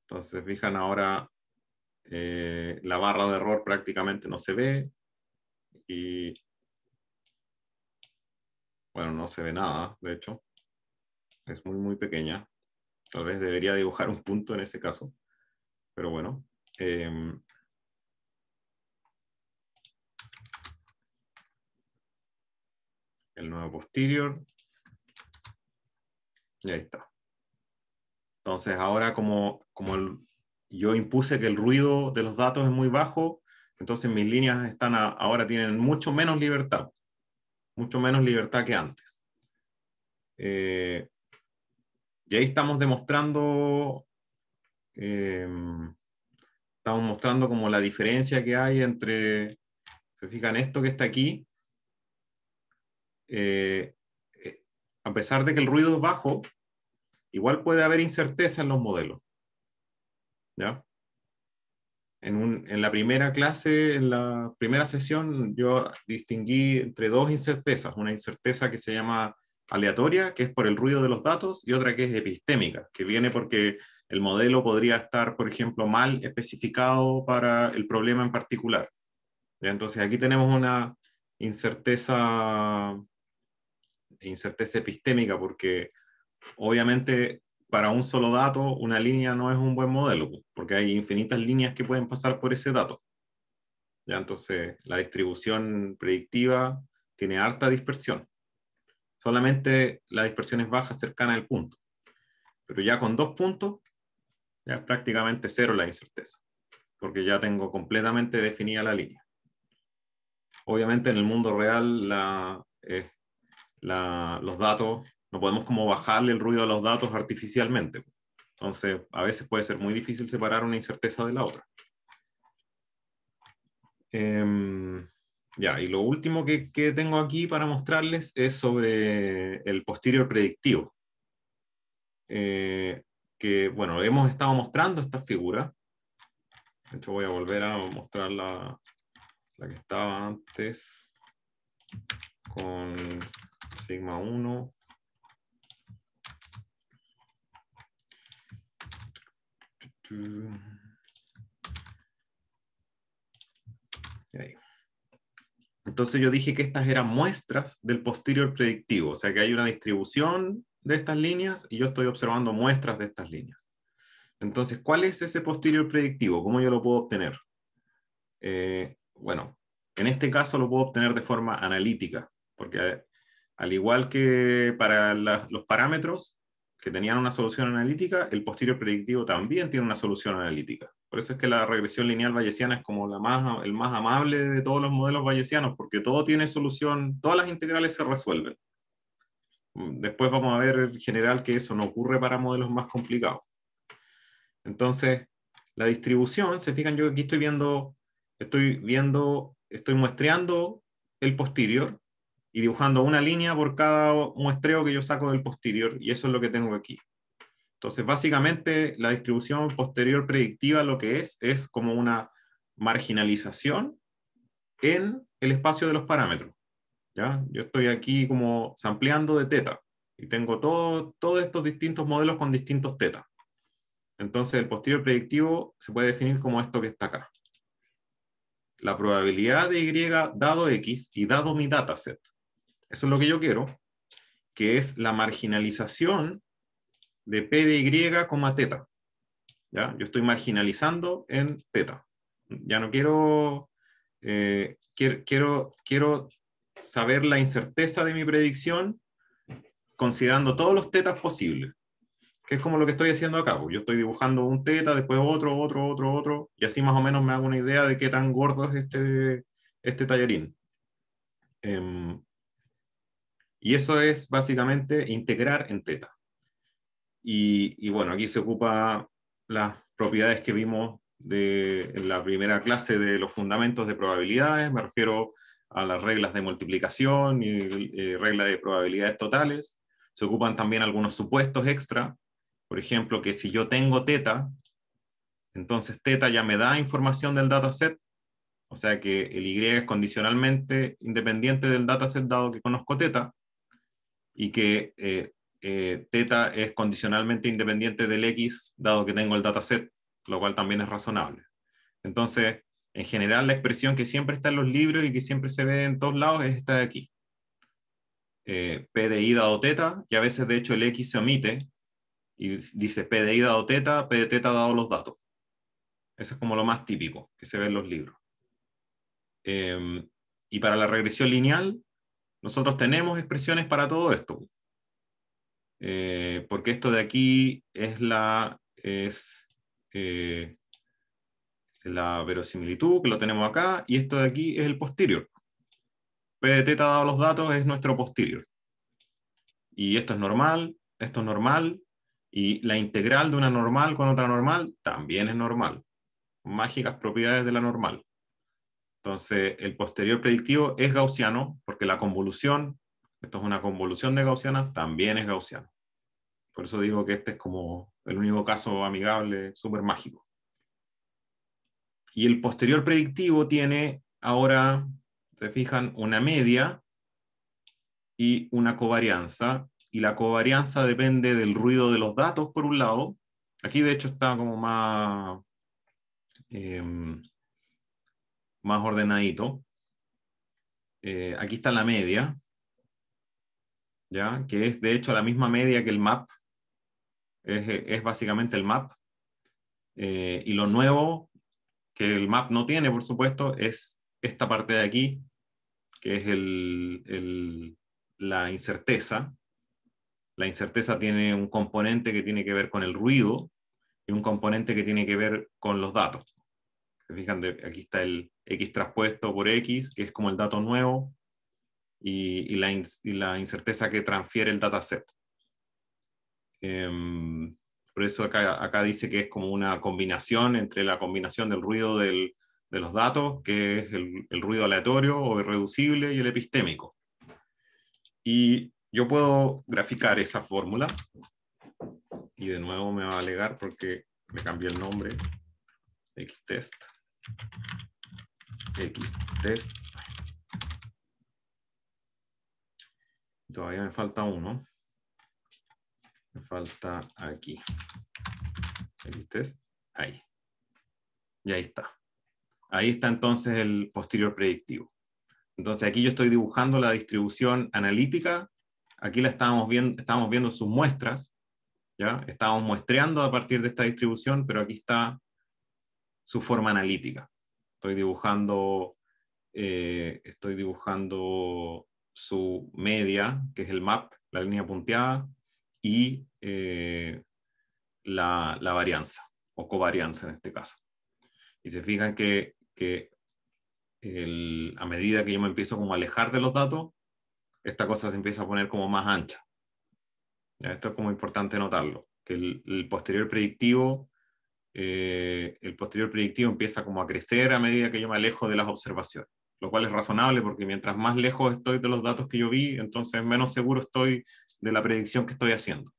Entonces, fijan ahora eh, la barra de error prácticamente no se ve y bueno, no se ve nada, de hecho. Es muy, muy pequeña. Tal vez debería dibujar un punto en ese caso, pero bueno. Em, el nuevo posterior. Y ahí está. Entonces ahora como, como el, yo impuse que el ruido de los datos es muy bajo, entonces mis líneas están ahora tienen mucho menos libertad, mucho menos libertad que antes. Eh, y ahí estamos demostrando, em, estamos mostrando como la diferencia que hay entre, se fijan esto que está aquí, eh, eh, a pesar de que el ruido es bajo, igual puede haber incerteza en los modelos. En, la primera clase, en la primera sesión, yo distinguí entre dos incertezas. Una incerteza que se llama aleatoria, que es por el ruido de los datos, y otra que es epistémica, que viene porque el modelo podría estar, por ejemplo, mal especificado para el problema en particular. Entonces aquí tenemos una incerteza, incerteza epistémica, porque obviamente para un solo dato una línea no es un buen modelo, porque hay infinitas líneas que pueden pasar por ese dato. ¿Ya? Entonces, la distribución predictiva tiene harta dispersión. Solamente la dispersión es baja cercana al punto. Pero ya con dos puntos, ya es prácticamente cero la incerteza, porque ya tengo completamente definida la línea. Obviamente en el mundo real la, eh, los datos no podemos como bajarle el ruido a los datos artificialmente. Entonces, a veces puede ser muy difícil separar una incerteza de la otra. Em, ya, y lo último que, tengo aquí para mostrarles es sobre el posterior predictivo. Eh, que, bueno, hemos estado mostrando esta figura. De hecho, voy a volver a mostrar la, la que estaba antes con sigma 1 Entonces yo dije que estas eran muestras del posterior predictivo, o sea que hay una distribución de estas líneas y yo estoy observando muestras de estas líneas. Entonces, ¿cuál es ese posterior predictivo? ¿Cómo yo lo puedo obtener? Eh, bueno, en este caso lo puedo obtener de forma analítica, porque eh, al igual que para los parámetros, que tenían una solución analítica, el posterior predictivo también tiene una solución analítica. Por eso es que la regresión lineal bayesiana es como la más, el más amable de todos los modelos bayesianos, porque todo tiene solución, todas las integrales se resuelven. Después vamos a ver en general que eso no ocurre para modelos más complicados. Entonces, la distribución, se fijan, yo aquí estoy viendo, estoy viendo, estoy muestreando el posterior, y dibujando una línea por cada muestreo que yo saco del posterior, y eso es lo que tengo aquí. Entonces, básicamente, la distribución posterior predictiva lo que es es como una marginalización en el espacio de los parámetros. ¿ya? Yo estoy aquí como sampleando de teta, y tengo todo, todos estos distintos modelos con distintos teta. Entonces, el posterior predictivo se puede definir como esto que está acá. La probabilidad de Y dado X y dado mi dataset eso es lo que yo quiero, que es la marginalización de P de Y, coma teta. ¿Ya? Yo estoy marginalizando en teta. Ya no quiero, eh, quiero, quiero, saber la incerteza de mi predicción considerando todos los tetas posibles, que es como lo que estoy haciendo acá. Pues. Yo estoy dibujando un teta, después otro, otro, otro, otro, y así más o menos me hago una idea de qué tan gordo es este, este tallerín em, y eso es básicamente integrar en teta. Y, bueno, aquí se ocupan las propiedades que vimos de, en la primera clase de los fundamentos de probabilidades, me refiero a las reglas de multiplicación y eh, regla de probabilidades totales. Se ocupan también algunos supuestos extra, por ejemplo, que si yo tengo teta, entonces teta ya me da información del dataset, o sea que el y es condicionalmente independiente del dataset dado que conozco teta, y que eh, eh, teta es condicionalmente independiente del x, dado que tengo el dataset, lo cual también es razonable. Entonces, en general, la expresión que siempre está en los libros y que siempre se ve en todos lados es esta de aquí. Eh, P de i dado teta, y a veces de hecho el x se omite, y dice P de i dado teta, P de teta dado los datos. Eso es como lo más típico que se ve en los libros. Em, y para la regresión lineal, nosotros tenemos expresiones para todo esto. Eh, porque esto de aquí es eh, la, verosimilitud, que lo tenemos acá, y esto de aquí es el posterior. P de teta dado los datos es nuestro posterior. Y esto es normal, esto es normal, y la integral de una normal con otra normal también es normal. Mágicas propiedades de la normal. Entonces, el posterior predictivo es gaussiano, porque la convolución, esto es una convolución de gaussiana, también es gaussiano. Por eso digo que este es como el único caso amigable, súper mágico. Y el posterior predictivo tiene ahora, se fijan, una media y una covarianza. Y la covarianza depende del ruido de los datos, por un lado. Aquí, de hecho, está como más... Em, más ordenadito. Eh, aquí está la media, ¿ya? que es de hecho la misma media que el map. Es, básicamente el map. Eh, y lo nuevo que el map no tiene, por supuesto, es esta parte de aquí, que es el, la incerteza. La incerteza tiene un componente que tiene que ver con el ruido y un componente que tiene que ver con los datos. fijan, aquí está el, X traspuesto por X, que es como el dato nuevo, y, la, incerteza que transfiere el dataset. Em, por eso acá, dice que es como una combinación entre la combinación del ruido de los datos, que es el, el ruido aleatorio o irreducible, y el epistémico. Y yo puedo graficar esa fórmula. Y de nuevo me va a alegar porque me cambié el nombre. x Xtest. X test. Todavía me falta uno. Me falta aquí. X Ahí. Y ahí está. Ahí está entonces el posterior predictivo. Entonces aquí yo estoy dibujando la distribución analítica. Aquí la estábamos viendo, estábamos viendo sus muestras. ¿ya? Estábamos muestreando a partir de esta distribución, pero aquí está su forma analítica estoy dibujando, eh, estoy dibujando su media, que es el map, la línea punteada, y eh, la, la, varianza, o covarianza en este caso. Y se fijan que, que a medida que yo me empiezo como a alejar de los datos, esta cosa se empieza a poner como más ancha. Esto es como importante notarlo, que el posterior predictivo eh, el posterior predictivo empieza como a crecer a medida que yo me alejo de las observaciones, lo cual es razonable porque mientras más lejos estoy de los datos que yo vi, entonces menos seguro estoy de la predicción que estoy haciendo.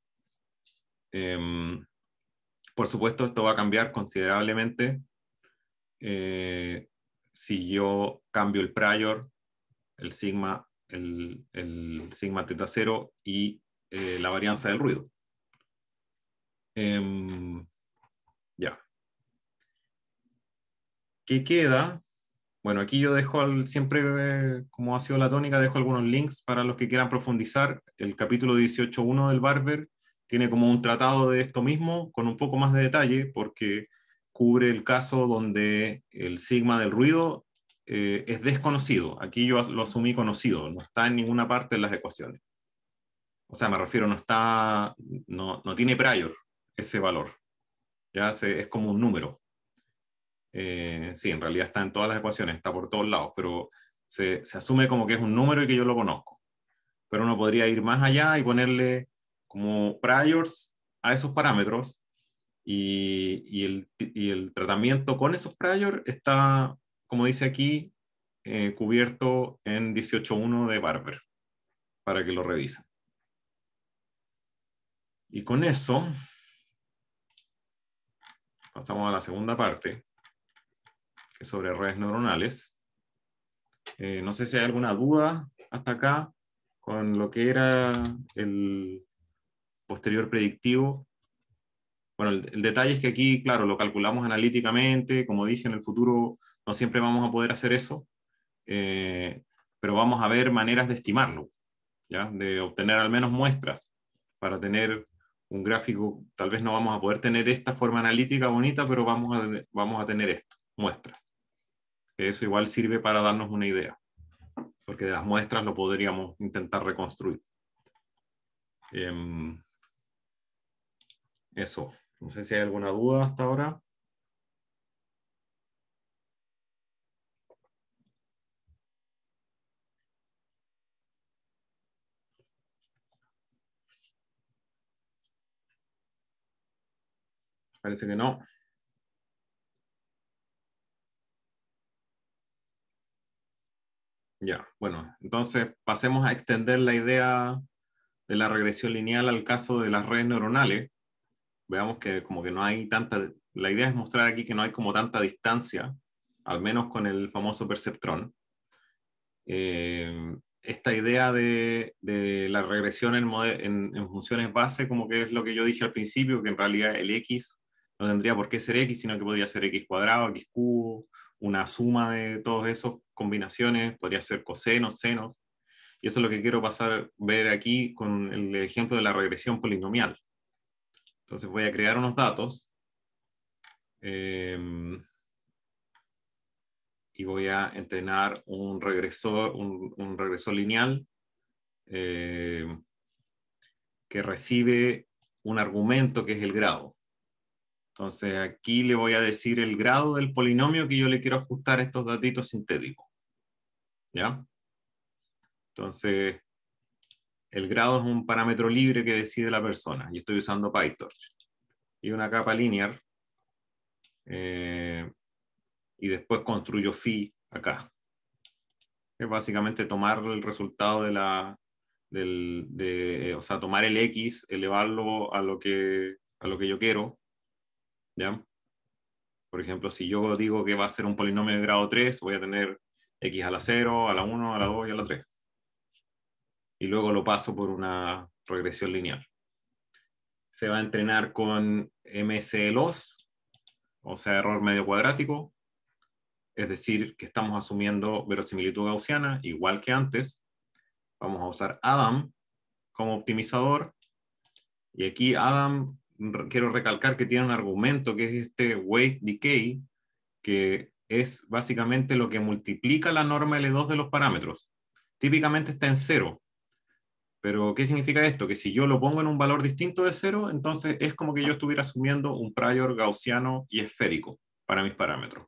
Em, por supuesto, esto va a cambiar considerablemente eh, si yo cambio el prior, el sigma, el, el sigma teta cero y eh, la varianza del ruido. Em, ¿Qué queda? Bueno, aquí yo dejo siempre, eh, como ha sido la tónica, dejo algunos links para los que quieran profundizar. El capítulo 18.1 del Barber tiene como un tratado de esto mismo con un poco más de detalle porque cubre el caso donde el sigma del ruido eh, es desconocido. Aquí yo lo asumí conocido, no está en ninguna parte en las ecuaciones. O sea, me refiero, no está, no, no tiene prior ese valor. Ya es como un número. Eh, sí, en realidad está en todas las ecuaciones, está por todos lados, pero se, se, asume como que es un número y que yo lo conozco. Pero uno podría ir más allá y ponerle como priors a esos parámetros y, y, el, y el, tratamiento con esos priors está, como dice aquí, eh, cubierto en 18.1 de Barber para que lo revisen. Y con eso pasamos a la segunda parte sobre redes neuronales. Eh, no sé si hay alguna duda hasta acá con lo que era el posterior predictivo. Bueno, el, detalle es que aquí, claro, lo calculamos analíticamente, como dije, en el futuro no siempre vamos a poder hacer eso, eh, pero vamos a ver maneras de estimarlo, ¿ya? de obtener al menos muestras para tener un gráfico, tal vez no vamos a poder tener esta forma analítica bonita, pero vamos a, vamos a tener esto, muestras eso igual sirve para darnos una idea, porque de las muestras lo podríamos intentar reconstruir. Em, eso, no sé si hay alguna duda hasta ahora. Parece que no. Ya, bueno, entonces pasemos a extender la idea de la regresión lineal al caso de las redes neuronales. Veamos que como que no hay tanta, la idea es mostrar aquí que no hay como tanta distancia, al menos con el famoso perceptrón. Eh, esta idea de, de la regresión en, en, funciones base, como que es lo que yo dije al principio, que en realidad el x no tendría por qué ser x, sino que podría ser x cuadrado, x cubo, una suma de todos esos combinaciones, podría ser cosenos, senos, y eso es lo que quiero pasar ver aquí con el ejemplo de la regresión polinomial. Entonces voy a crear unos datos em, y voy a entrenar un regresor, un, lineal em, que recibe un argumento que es el grado. Entonces aquí le voy a decir el grado del polinomio que yo le quiero ajustar a estos datitos sintéticos. ¿ya? Entonces, el grado es un parámetro libre que decide la persona, y estoy usando PyTorch. Y una capa linear, eh, y después construyo phi acá. Es básicamente tomar el resultado de la, del, de, eh, o sea, tomar el X, elevarlo a lo que, a lo que yo quiero, ¿ya? Por ejemplo, si yo digo que va a ser un polinomio de grado 3, voy a tener x a la 0, a la 1, a la 2 y a la 3. Y luego lo paso por una regresión lineal. Se va a entrenar con MSLOS, o sea, error medio cuadrático, es decir, que estamos asumiendo verosimilitud gaussiana, igual que antes. Vamos a usar Adam como optimizador. Y aquí Adam, quiero recalcar que tiene un argumento que es este weight decay, que es básicamente lo que multiplica la norma L2 de los parámetros. Típicamente está en cero. Pero, ¿qué significa esto? Que si yo lo pongo en un valor distinto de cero, entonces es como que yo estuviera asumiendo un prior gaussiano y esférico para mis parámetros.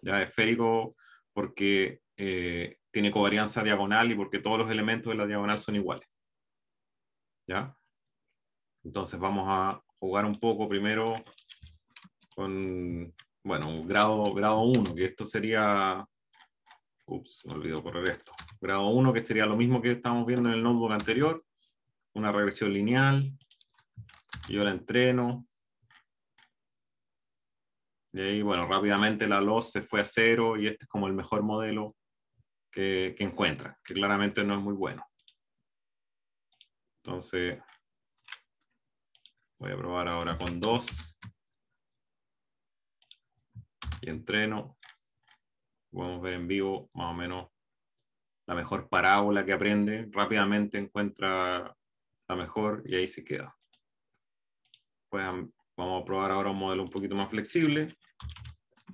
Ya, esférico porque eh, tiene covarianza diagonal y porque todos los elementos de la diagonal son iguales. ¿Ya? Entonces vamos a jugar un poco primero con bueno, grado, grado 1, que esto sería, ups, me olvido correr esto, grado 1, que sería lo mismo que estamos viendo en el notebook anterior, una regresión lineal, yo la entreno, y ahí, bueno, rápidamente la loss se fue a cero y este es como el mejor modelo que, que encuentra, que claramente no es muy bueno. Entonces, voy a probar ahora con 2 entreno. Podemos ver en vivo más o menos la mejor parábola que aprende. Rápidamente encuentra la mejor y ahí se queda. Pues, vamos a probar ahora un modelo un poquito más flexible.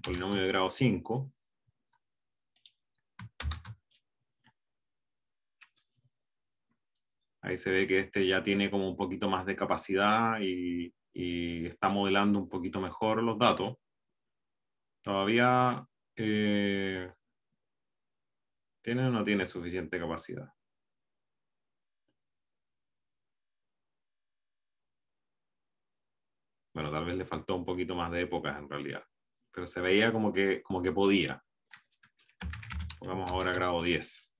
Polinomio de grado 5. Ahí se ve que este ya tiene como un poquito más de capacidad y está modelando un poquito mejor los datos todavía eh, tiene o no tiene suficiente capacidad. Bueno, tal vez le faltó un poquito más de épocas en realidad, pero se veía como que, como que podía. Pongamos ahora grado 10.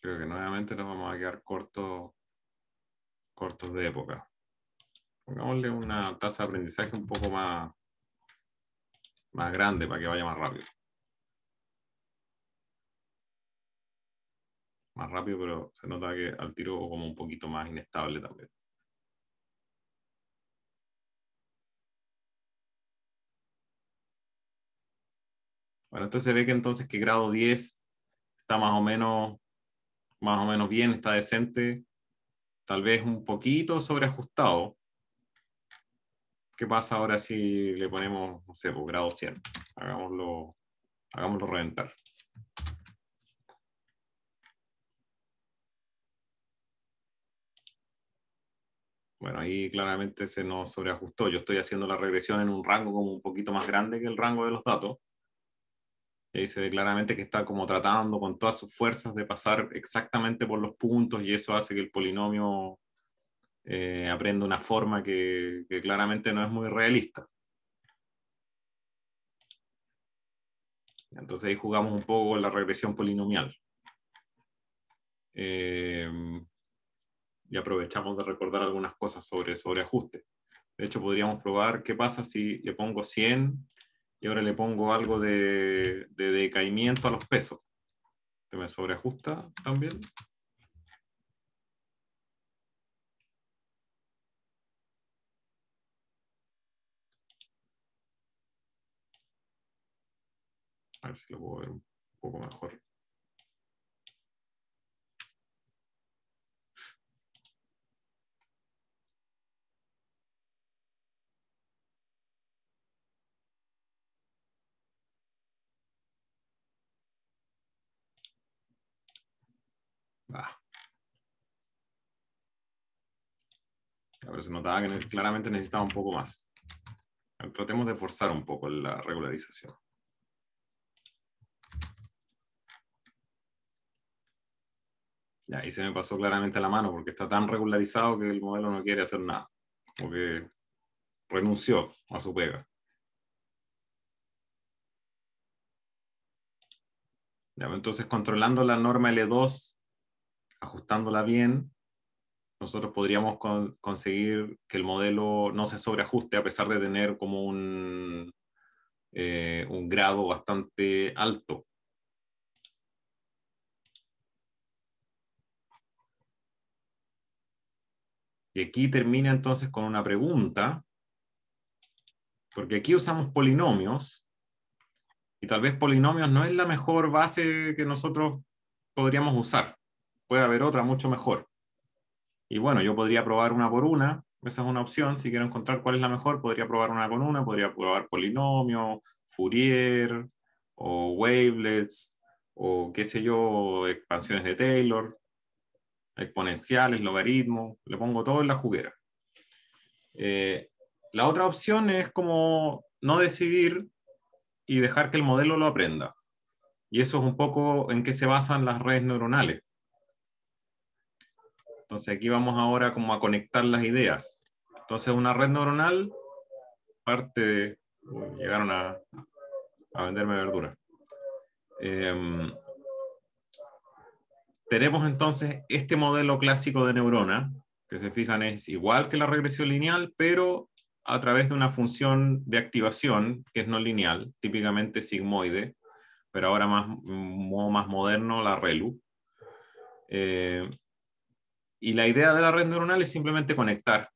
Creo que nuevamente nos vamos a quedar cortos, cortos de época. Pongámosle una tasa de aprendizaje un poco más, más grande para que vaya más rápido. Más rápido, pero se nota que al tiro como un poquito más inestable también. Bueno, entonces se ve que entonces que grado 10 está más o menos más o menos bien, está decente, tal vez un poquito sobreajustado. ¿Qué pasa ahora si le ponemos, no sé, pues, grado 100? Hagámoslo, hagámoslo reventar. Bueno, ahí claramente se nos sobreajustó. Yo estoy haciendo la regresión en un rango como un poquito más grande que el rango de los datos dice claramente que está como tratando con todas sus fuerzas de pasar exactamente por los puntos y eso hace que el polinomio eh, aprenda una forma que, claramente no es muy realista. Entonces ahí jugamos un poco la regresión polinomial. Eh, y aprovechamos de recordar algunas cosas sobre, sobre ajuste. De hecho, podríamos probar qué pasa si le pongo 100 y ahora le pongo algo de, decaimiento a los pesos. Se este me sobreajusta también. A ver si lo puedo ver un poco mejor. Ah. Pero se notaba que claramente necesitaba un poco más. Tratemos de forzar un poco la regularización. Ya, ahí se me pasó claramente la mano porque está tan regularizado que el modelo no quiere hacer nada. Porque renunció a su pega. Ya, pues, entonces, controlando la norma L2, ajustándola bien, nosotros podríamos conseguir que el modelo no se sobreajuste a pesar de tener como un, eh, un grado bastante alto. Y aquí termina entonces con una pregunta, porque aquí usamos polinomios, y tal vez polinomios no es la mejor base que nosotros podríamos usar puede haber otra mucho mejor. Y bueno, yo podría probar una por una, esa es una opción. Si quiero encontrar cuál es la mejor, podría probar una con una, podría probar polinomio, Fourier, o wavelets, o qué sé yo, expansiones de Taylor, exponenciales, logaritmos, le pongo todo en la juguera. Eh, la otra opción es como no decidir y dejar que el modelo lo aprenda. Y eso es un poco en qué se basan las redes neuronales. Entonces aquí vamos ahora como a conectar las ideas. Entonces una red neuronal parte de... llegaron a, a, venderme verduras. Em, tenemos entonces este modelo clásico de neurona, que se fijan es igual que la regresión lineal, pero a través de una función de activación que es no lineal, típicamente sigmoide, pero ahora más, modo más moderno, la ReLU. Eh, y la idea de la red neuronal es simplemente conectar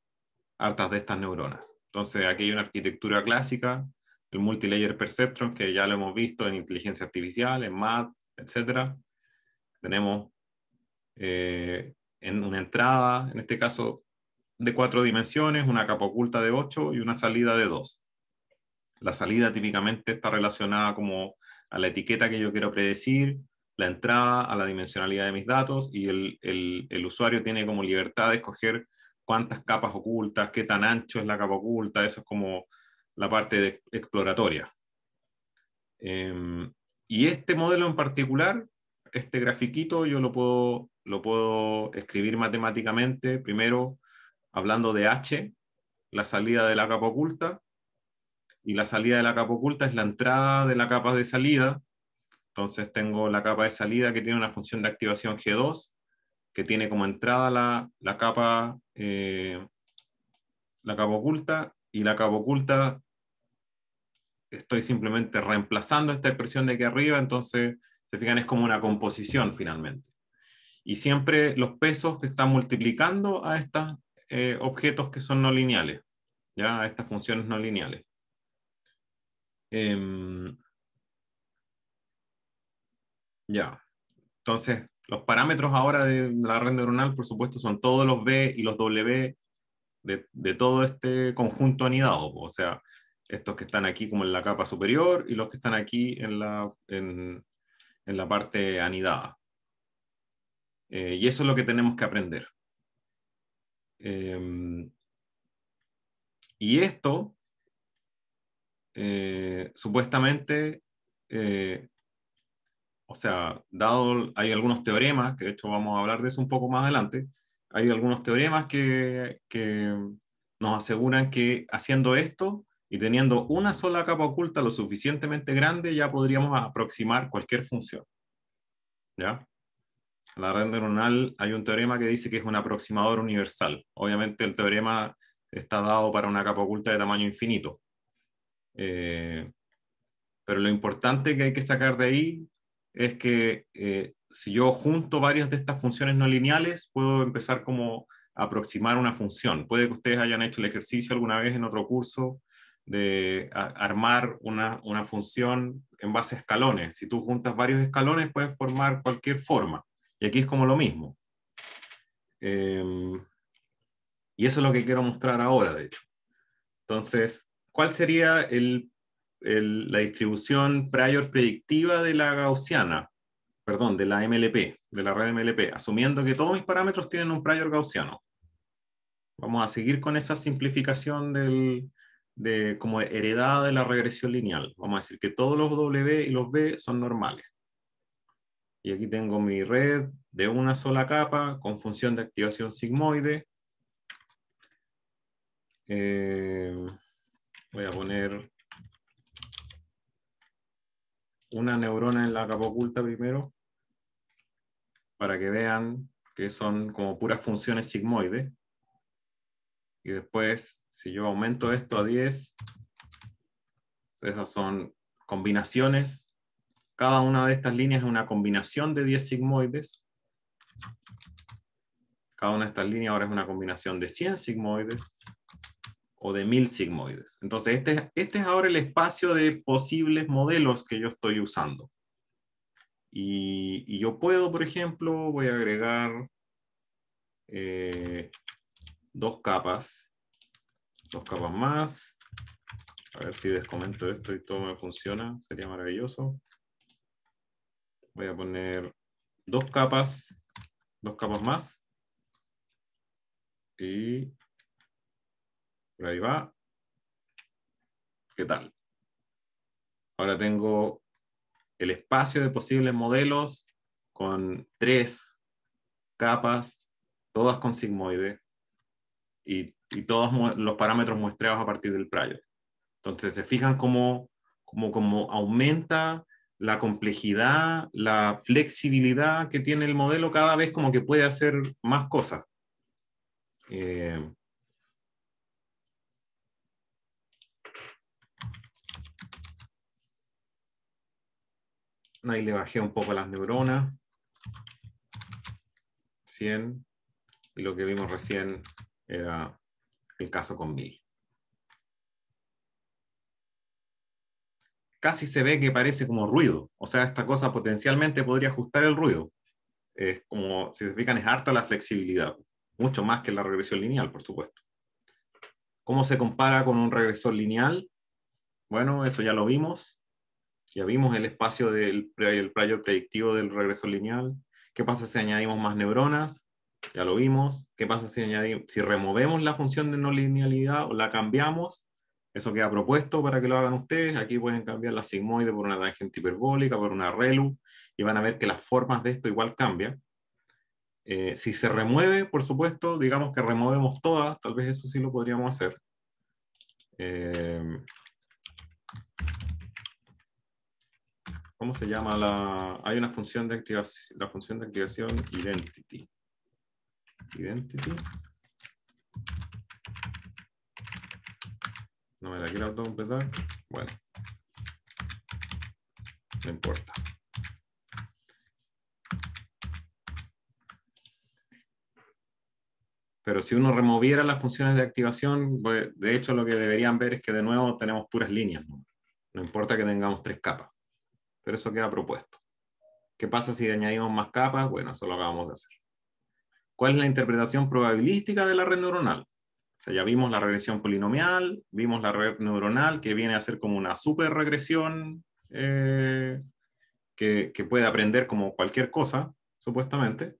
hartas de estas neuronas. Entonces, aquí hay una arquitectura clásica, el multilayer perceptron, que ya lo hemos visto en inteligencia artificial, en mat etc. Tenemos eh, en una entrada, en este caso, de cuatro dimensiones, una capa oculta de ocho y una salida de dos. La salida típicamente está relacionada como a la etiqueta que yo quiero predecir, la entrada a la dimensionalidad de mis datos y el, usuario tiene como libertad de escoger cuántas capas ocultas, qué tan ancho es la capa oculta, eso es como la parte exploratoria. Em, y este modelo en particular, este grafiquito, yo lo puedo, lo puedo escribir matemáticamente, primero hablando de H, la salida de la capa oculta, y la salida de la capa oculta es la entrada de la capa de salida, entonces tengo la capa de salida que tiene una función de activación G2, que tiene como entrada la, la capa, eh, la capa oculta, y la capa oculta estoy simplemente reemplazando esta expresión de aquí arriba, entonces, se fijan, es como una composición finalmente. Y siempre los pesos que están multiplicando a estos eh, objetos que son no lineales, ya a estas funciones no lineales. Em, ya. Entonces, los parámetros ahora de la red neuronal, por supuesto, son todos los B y los W de, todo este conjunto anidado. O sea, estos que están aquí como en la capa superior y los que están aquí en la, en, la parte anidada. Eh, y eso es lo que tenemos que aprender. Em, y esto, eh, supuestamente, eh, o sea, dado, hay algunos teoremas, que de hecho vamos a hablar de eso un poco más adelante, hay algunos teoremas que, nos aseguran que haciendo esto y teniendo una sola capa oculta lo suficientemente grande, ya podríamos aproximar cualquier función. ¿Ya? La red neuronal, hay un teorema que dice que es un aproximador universal. Obviamente el teorema está dado para una capa oculta de tamaño infinito. Eh, pero lo importante que hay que sacar de ahí es que eh, si yo junto varias de estas funciones no lineales, puedo empezar como a aproximar una función. Puede que ustedes hayan hecho el ejercicio alguna vez en otro curso de armar una, función en base a escalones. Si tú juntas varios escalones, puedes formar cualquier forma. Y aquí es como lo mismo. Em, y eso es lo que quiero mostrar ahora, de hecho. Entonces, ¿cuál sería el la distribución prior predictiva de la gaussiana, perdón, de la MLP, de la red MLP, asumiendo que todos mis parámetros tienen un prior gaussiano. Vamos a seguir con esa simplificación de, como heredada de la regresión lineal. Vamos a decir que todos los W y los B son normales. Y aquí tengo mi red de una sola capa con función de activación sigmoide. Eh, voy a poner una neurona en la capa oculta primero, para que vean que son como puras funciones sigmoides. Y después, si yo aumento esto a 10, esas son combinaciones. Cada una de estas líneas es una combinación de 10 sigmoides. Cada una de estas líneas ahora es una combinación de 100 sigmoides o de mil sigmoides. Entonces, este, este es ahora el espacio de posibles modelos que yo estoy usando. Y, yo puedo, por ejemplo, voy a agregar eh, dos capas, dos capas más. A ver si descomento esto y todo me funciona, sería maravilloso. Voy a poner dos capas, dos capas más. Y ahí va. ¿Qué tal? Ahora tengo el espacio de posibles modelos con tres capas, todas con sigmoide, y, todos los parámetros muestreados a partir del prior, Entonces, se fijan cómo, cómo, cómo aumenta la complejidad, la flexibilidad que tiene el modelo cada vez como que puede hacer más cosas. Eh, Ahí le bajé un poco las neuronas. 100. Y lo que vimos recién era el caso con Bill. Casi se ve que parece como ruido. O sea, esta cosa potencialmente podría ajustar el ruido. Es como, si se fijan, es harta la flexibilidad. Mucho más que la regresión lineal, por supuesto. ¿Cómo se compara con un regresor lineal? Bueno, eso ya lo vimos. Ya vimos el espacio del el playo predictivo del regreso lineal. ¿Qué pasa si añadimos más neuronas? Ya lo vimos. ¿Qué pasa si, añadimos, si removemos la función de no linealidad o la cambiamos? Eso queda propuesto para que lo hagan ustedes. Aquí pueden cambiar la sigmoide por una tangente hiperbólica, por una relu, y van a ver que las formas de esto igual cambian. Eh, si se remueve, por supuesto, digamos que removemos todas, tal vez eso sí lo podríamos hacer. Eh, ¿cómo se llama? La, hay una función de activación, la función de activación identity. Identity. No me la quiero autocompletar. Bueno. No importa. Pero si uno removiera las funciones de activación, pues, de hecho lo que deberían ver es que de nuevo tenemos puras líneas. no importa que tengamos tres capas pero eso queda propuesto. ¿Qué pasa si añadimos más capas? Bueno, eso lo acabamos de hacer. ¿Cuál es la interpretación probabilística de la red neuronal? O sea, ya vimos la regresión polinomial, vimos la red neuronal que viene a ser como una super regresión eh, que, puede aprender como cualquier cosa, supuestamente.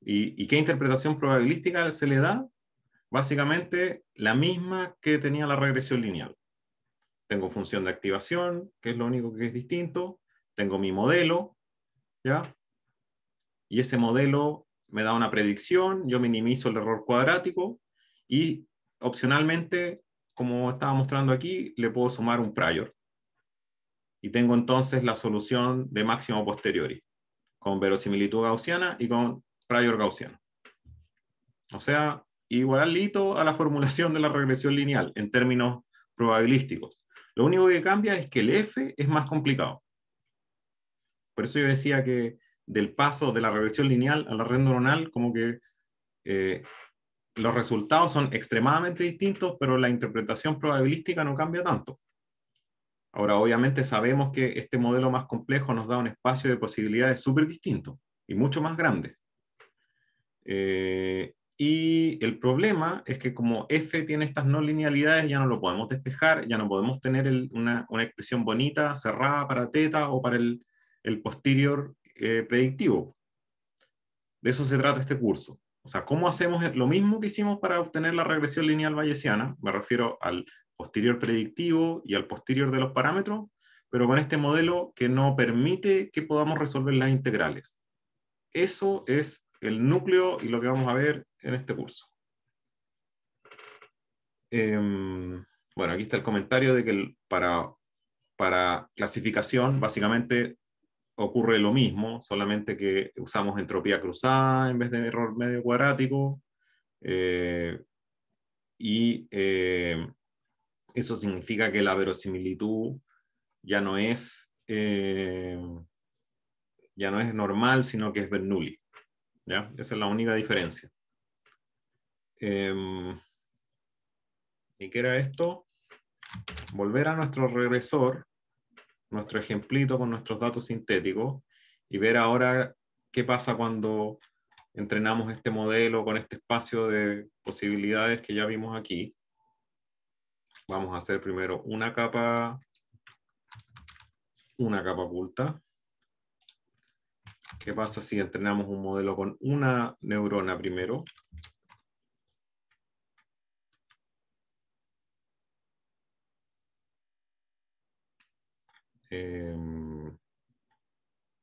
¿Y, ¿Y qué interpretación probabilística se le da? Básicamente la misma que tenía la regresión lineal. Tengo función de activación, que es lo único que es distinto, tengo mi modelo, ¿ya? Y ese modelo me da una predicción, yo minimizo el error cuadrático y opcionalmente, como estaba mostrando aquí, le puedo sumar un prior. Y tengo entonces la solución de máximo posteriori, con verosimilitud gaussiana y con prior gaussiano. O sea, igualito a la formulación de la regresión lineal en términos probabilísticos. Lo único que cambia es que el F es más complicado. Por eso yo decía que del paso de la regresión lineal a la red neuronal, como que eh, los resultados son extremadamente distintos, pero la interpretación probabilística no cambia tanto. Ahora, obviamente sabemos que este modelo más complejo nos da un espacio de posibilidades súper distinto y mucho más grande. Eh, y el problema es que como F tiene estas no linealidades, ya no lo podemos despejar, ya no podemos tener una, una, expresión bonita, cerrada para teta o para el, el posterior eh, predictivo. De eso se trata este curso. O sea, ¿cómo hacemos lo mismo que hicimos para obtener la regresión lineal bayesiana? Me refiero al posterior predictivo y al posterior de los parámetros, pero con este modelo que no permite que podamos resolver las integrales. Eso es el núcleo y lo que vamos a ver en este curso. Em, bueno, aquí está el comentario de que para, para clasificación, básicamente ocurre lo mismo, solamente que usamos entropía cruzada en vez de error medio cuadrático. Eh, y eh, eso significa que la verosimilitud ya no es, eh, ya no es normal, sino que es Bernoulli. ¿ya? Esa es la única diferencia. Em, ¿Y qué era esto? Volver a nuestro regresor nuestro ejemplito con nuestros datos sintéticos y ver ahora qué pasa cuando entrenamos este modelo con este espacio de posibilidades que ya vimos aquí. Vamos a hacer primero una capa, una capa oculta. ¿Qué pasa si entrenamos un modelo con una neurona primero? Em,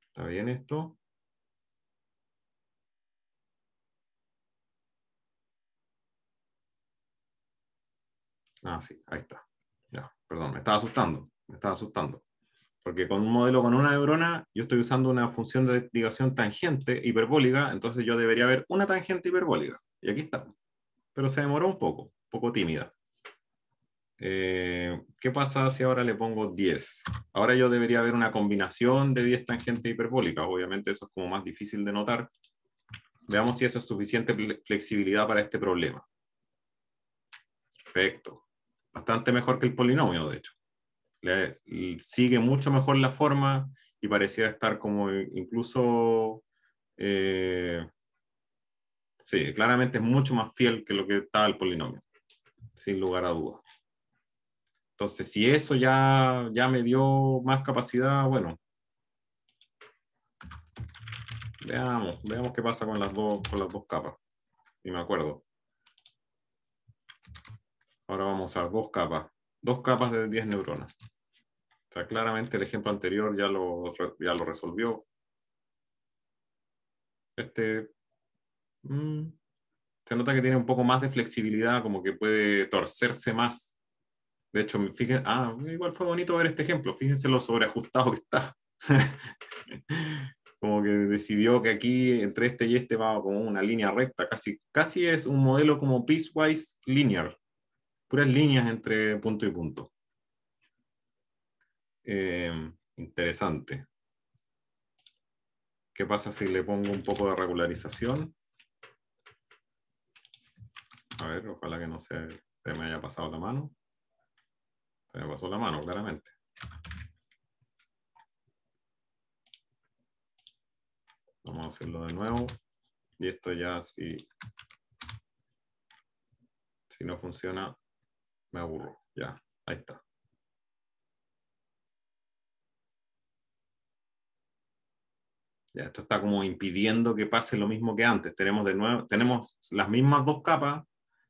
¿Está bien esto? Ah, sí, ahí está. Ya, perdón, me estaba asustando, me estaba asustando. Porque con un modelo con una neurona, yo estoy usando una función de derivación tangente hiperbólica, entonces yo debería haber una tangente hiperbólica. Y aquí está. Pero se demoró un poco, un poco tímida. Eh, ¿qué pasa si ahora le pongo 10? Ahora yo debería ver una combinación de 10 tangentes hiperbólicas. Obviamente eso es como más difícil de notar. Veamos si eso es suficiente flexibilidad para este problema. Perfecto. Bastante mejor que el polinomio, de hecho. sigue mucho mejor la forma y pareciera estar como incluso... Eh, sí, claramente es mucho más fiel que lo que estaba el polinomio, sin lugar a dudas. Entonces, si eso ya, ya me dio más capacidad, bueno. Veamos, veamos qué pasa con las dos, con las dos capas. Y me acuerdo. Ahora vamos a dos capas. Dos capas de 10 neuronas. O claramente el ejemplo anterior ya lo, ya lo resolvió. Este mm, se nota que tiene un poco más de flexibilidad, como que puede torcerse más de hecho, fíjense, ah, igual fue bonito ver este ejemplo, fíjense lo sobreajustado que está. como que decidió que aquí entre este y este va como una línea recta, casi, casi es un modelo como piecewise linear, puras líneas entre punto y punto. Em, interesante. ¿Qué pasa si le pongo un poco de regularización? A ver, ojalá que no se me haya pasado la mano. Se me pasó la mano, claramente. Vamos a hacerlo de nuevo. Y esto ya si, si no funciona, me aburro. Ya, ahí está. Ya, esto está como impidiendo que pase lo mismo que antes. Tenemos, de nuevo, tenemos las mismas dos capas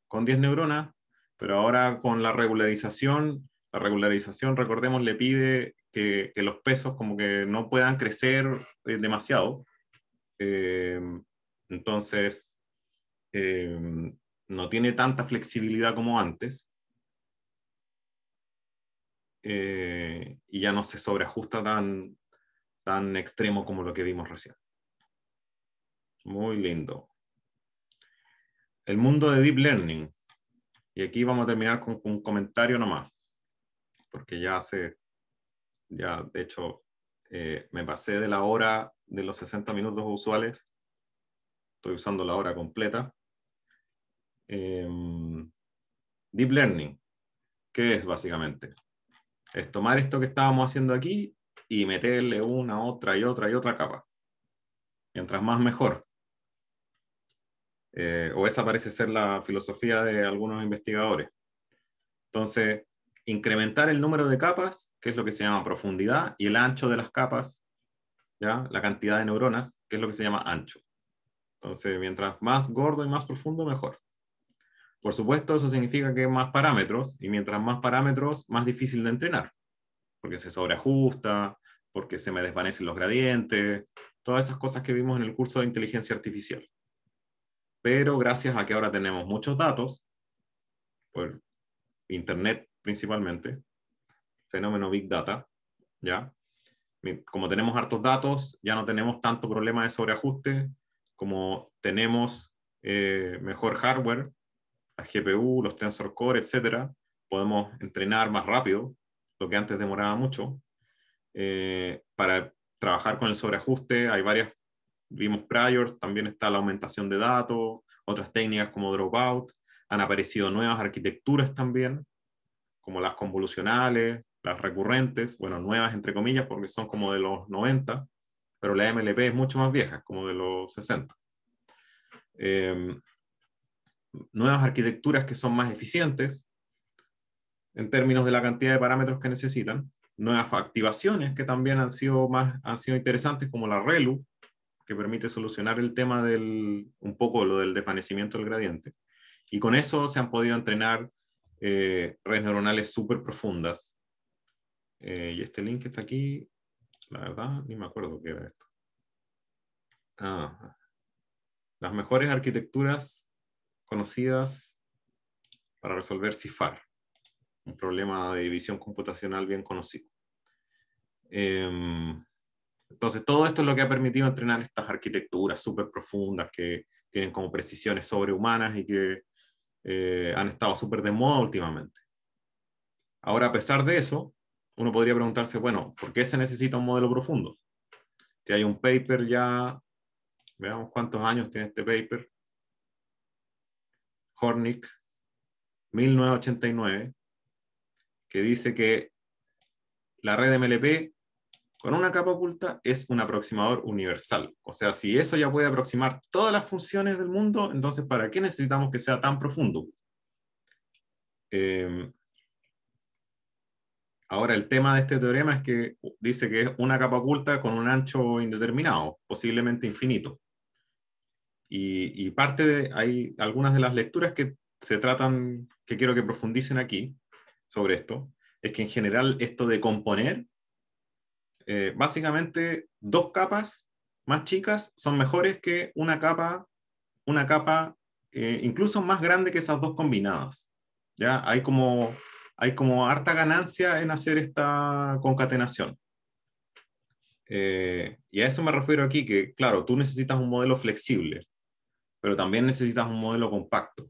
con 10 neuronas, pero ahora con la regularización la regularización, recordemos, le pide que, los pesos como que no puedan crecer eh, demasiado. Em, entonces, em, no tiene tanta flexibilidad como antes. Eh, y ya no se sobreajusta tan, tan extremo como lo que vimos recién. Muy lindo. El mundo de Deep Learning. Y aquí vamos a terminar con un comentario nomás porque ya hace, ya de hecho, eh, me pasé de la hora de los 60 minutos usuales, estoy usando la hora completa. Em, deep Learning, ¿qué es básicamente? Es tomar esto que estábamos haciendo aquí y meterle una, otra y otra y otra capa. Mientras más mejor. Eh, o esa parece ser la filosofía de algunos investigadores. Entonces, incrementar el número de capas, que es lo que se llama profundidad, y el ancho de las capas, ¿ya? la cantidad de neuronas, que es lo que se llama ancho. Entonces, mientras más gordo y más profundo, mejor. Por supuesto, eso significa que más parámetros, y mientras más parámetros, más difícil de entrenar, porque se sobreajusta, porque se me desvanecen los gradientes, todas esas cosas que vimos en el curso de inteligencia artificial. Pero gracias a que ahora tenemos muchos datos, por Internet principalmente, fenómeno Big Data, ¿ya? Como tenemos hartos datos, ya no tenemos tanto problema de sobreajuste, como tenemos eh, mejor hardware, la GPU, los tensor core, etc. podemos entrenar más rápido, lo que antes demoraba mucho. Eh, para trabajar con el sobreajuste hay varias, vimos priors, también está la aumentación de datos, otras técnicas como dropout, han aparecido nuevas arquitecturas también como las convolucionales, las recurrentes, bueno, nuevas entre comillas, porque son como de los 90, pero la MLP es mucho más vieja, como de los 60. Em, nuevas arquitecturas que son más eficientes en términos de la cantidad de parámetros que necesitan, nuevas activaciones que también han sido, más, han sido interesantes, como la ReLU, que permite solucionar el tema del, un poco lo del desvanecimiento del gradiente. Y con eso se han podido entrenar eh, redes neuronales súper profundas. Eh, y este link que está aquí, la verdad, ni me acuerdo qué era esto. Ah, las mejores arquitecturas conocidas para resolver CIFAR, un problema de división computacional bien conocido. Em, entonces, todo esto es lo que ha permitido entrenar estas arquitecturas súper profundas que tienen como precisiones sobrehumanas y que eh, han estado súper de moda últimamente. Ahora, a pesar de eso, uno podría preguntarse, bueno, ¿por qué se necesita un modelo profundo? Si hay un paper ya, veamos cuántos años tiene este paper. Hornick, 1989, que dice que la red MLP con una capa oculta es un aproximador universal. O sea, si eso ya puede aproximar todas las funciones del mundo, entonces ¿para qué necesitamos que sea tan profundo? Em, ahora, el tema de este teorema es que dice que es una capa oculta con un ancho indeterminado, posiblemente infinito. Y, y parte de, hay algunas de las lecturas que se tratan, que quiero que profundicen aquí sobre esto, es que en general esto de componer eh, básicamente dos capas más chicas son mejores que una capa, una capa eh, incluso más grande que esas dos combinadas. ¿ya? Hay, como, hay como harta ganancia en hacer esta concatenación. Eh, y a eso me refiero aquí, que claro, tú necesitas un modelo flexible, pero también necesitas un modelo compacto.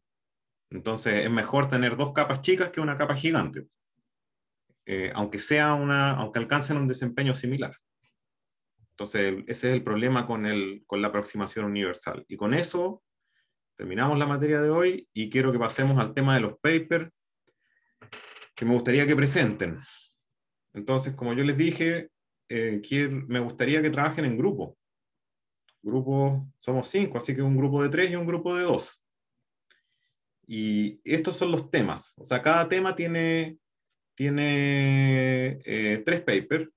Entonces es mejor tener dos capas chicas que una capa gigante. Eh, aunque sea una, aunque alcancen un desempeño similar. Entonces, ese es el problema con, el, con la aproximación universal. Y con eso terminamos la materia de hoy y quiero que pasemos al tema de los papers que me gustaría que presenten. Entonces, como yo les dije, eh, me gustaría que trabajen en grupo. Grupo, somos cinco, así que un grupo de tres y un grupo de dos. Y estos son los temas. O sea, cada tema tiene tiene eh, tres papers.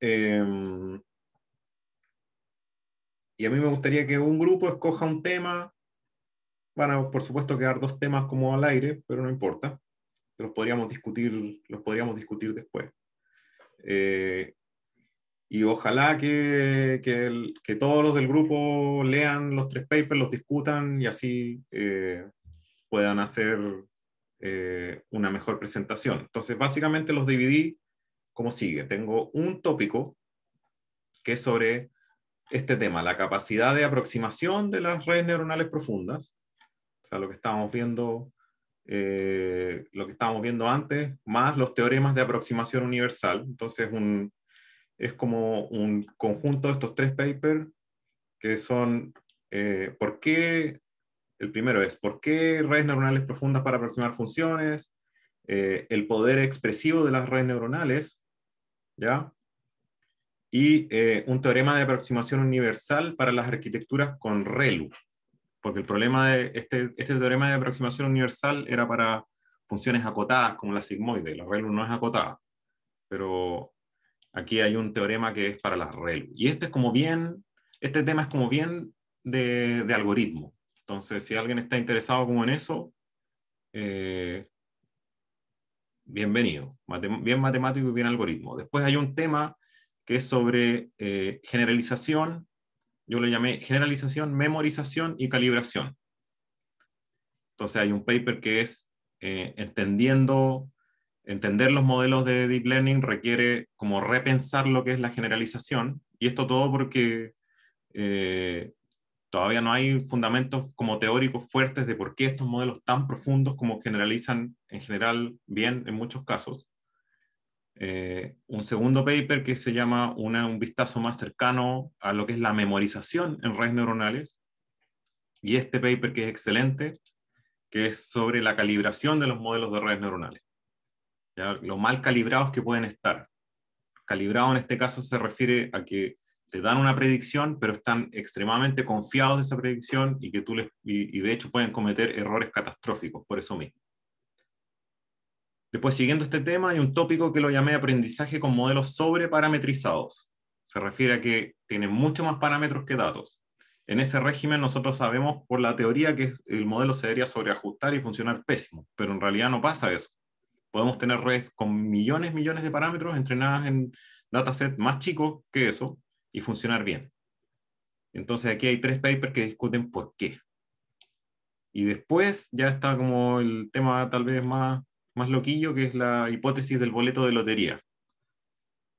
Em, y a mí me gustaría que un grupo escoja un tema. Van a, por supuesto, quedar dos temas como al aire, pero no importa. Los podríamos discutir, los podríamos discutir después. Eh, y ojalá que, que, todos los del grupo lean los tres papers, los discutan y así eh, puedan hacer eh, una mejor presentación. Entonces, básicamente los dividí como sigue. Tengo un tópico que es sobre este tema, la capacidad de aproximación de las redes neuronales profundas, o sea, lo que estábamos viendo, eh, lo que estábamos viendo antes, más los teoremas de aproximación universal. Entonces, es como un conjunto de estos tres papers que son eh, por qué el primero es, ¿por qué redes neuronales profundas para aproximar funciones? Eh, el poder expresivo de las redes neuronales, ¿ya? Y eh, un teorema de aproximación universal para las arquitecturas con ReLU, porque el problema de este, este, teorema de aproximación universal era para funciones acotadas como la sigmoide, la ReLU no es acotada, pero aquí hay un teorema que es para las ReLU. Y este es como bien, este tema es como bien de algoritmo, entonces, si alguien está interesado como en eso, eh, bienvenido, bien matemático y bien algoritmo. Después hay un tema que es sobre eh, generalización, yo lo llamé generalización, memorización y calibración. Entonces hay un paper que es eh, entendiendo, entender los modelos de Deep Learning requiere como repensar lo que es la generalización, y esto todo porque todavía no hay fundamentos como teóricos fuertes de por qué estos modelos tan profundos como generalizan en general bien en muchos casos. Eh, un segundo paper que se llama un vistazo más cercano a lo que es la memorización en redes neuronales. Y este paper que es excelente, que es sobre la calibración de los modelos de redes neuronales. Los Lo mal calibrados que pueden estar. Calibrado en este caso se refiere a que te dan una predicción, pero están extremadamente confiados de esa predicción y que tú les, y, de hecho pueden cometer errores catastróficos por eso mismo. Después, siguiendo este tema, hay un tópico que lo llamé aprendizaje con modelos sobreparametrizados. Se refiere a que tienen mucho más parámetros que datos. En ese régimen nosotros sabemos por la teoría que el modelo se debería sobreajustar y funcionar pésimo, pero en realidad no pasa eso. Podemos tener redes con millones, millones de parámetros entrenadas en dataset más chicos que eso, y funcionar bien. Entonces aquí hay tres papers que discuten por qué. Y después ya está como el tema tal vez más, más loquillo, que es la hipótesis del boleto de lotería,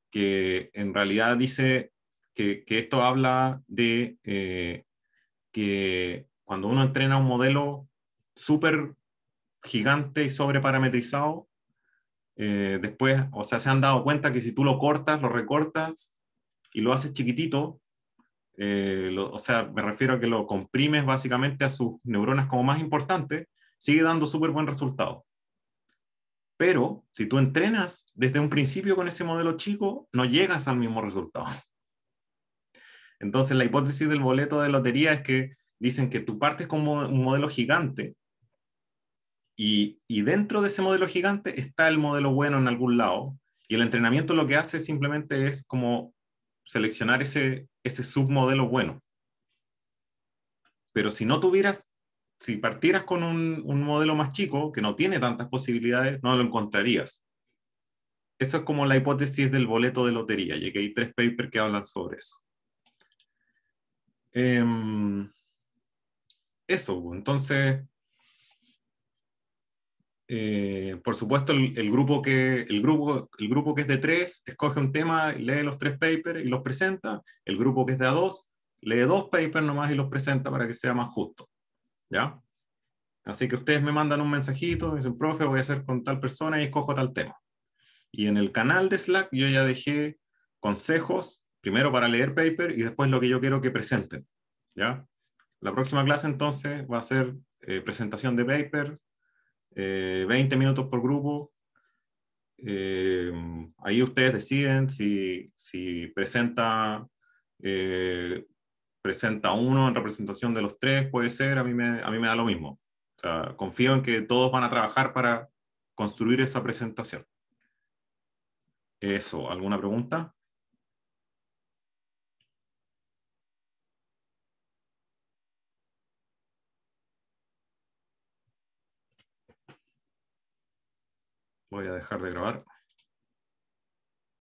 que en realidad dice que, esto habla de eh, que cuando uno entrena un modelo súper gigante y sobreparametrizado, eh, después, o sea, se han dado cuenta que si tú lo cortas, lo recortas, y lo haces chiquitito, eh, o sea, me refiero a que lo comprimes básicamente a sus neuronas como más importante, sigue dando súper buen resultado. Pero si tú entrenas desde un principio con ese modelo chico, no llegas al mismo resultado. Entonces, la hipótesis del boleto de lotería es que dicen que tú partes como un modelo gigante y, y dentro de ese modelo gigante está el modelo bueno en algún lado y el entrenamiento lo que hace simplemente es como seleccionar ese, ese submodelo bueno. Pero si no tuvieras, si partieras con un, modelo más chico, que no tiene tantas posibilidades, no lo encontrarías. Eso es como la hipótesis del boleto de lotería, llegué ahí hay tres papers que hablan sobre eso. Em, eso, pues, entonces, eh, por supuesto, el, grupo que, el, grupo, el grupo que es de tres escoge un tema, lee los tres papers y los presenta. El grupo que es de a dos lee dos papers nomás y los presenta para que sea más justo. ¿Ya? Así que ustedes me mandan un mensajito, dicen, profe, voy a hacer con tal persona y escojo tal tema. Y en el canal de Slack yo ya dejé consejos, primero para leer paper y después lo que yo quiero que presenten. ¿Ya? La próxima clase entonces va a ser eh, presentación de paper, 20 eh, minutos por grupo. Eh, ahí ustedes deciden si, presenta, eh, presenta uno en representación de los tres, puede ser, a mí me, a mí me da lo mismo. confío en que todos van a trabajar para construir esa presentación. Eso, ¿alguna pregunta? voy a dejar de grabar.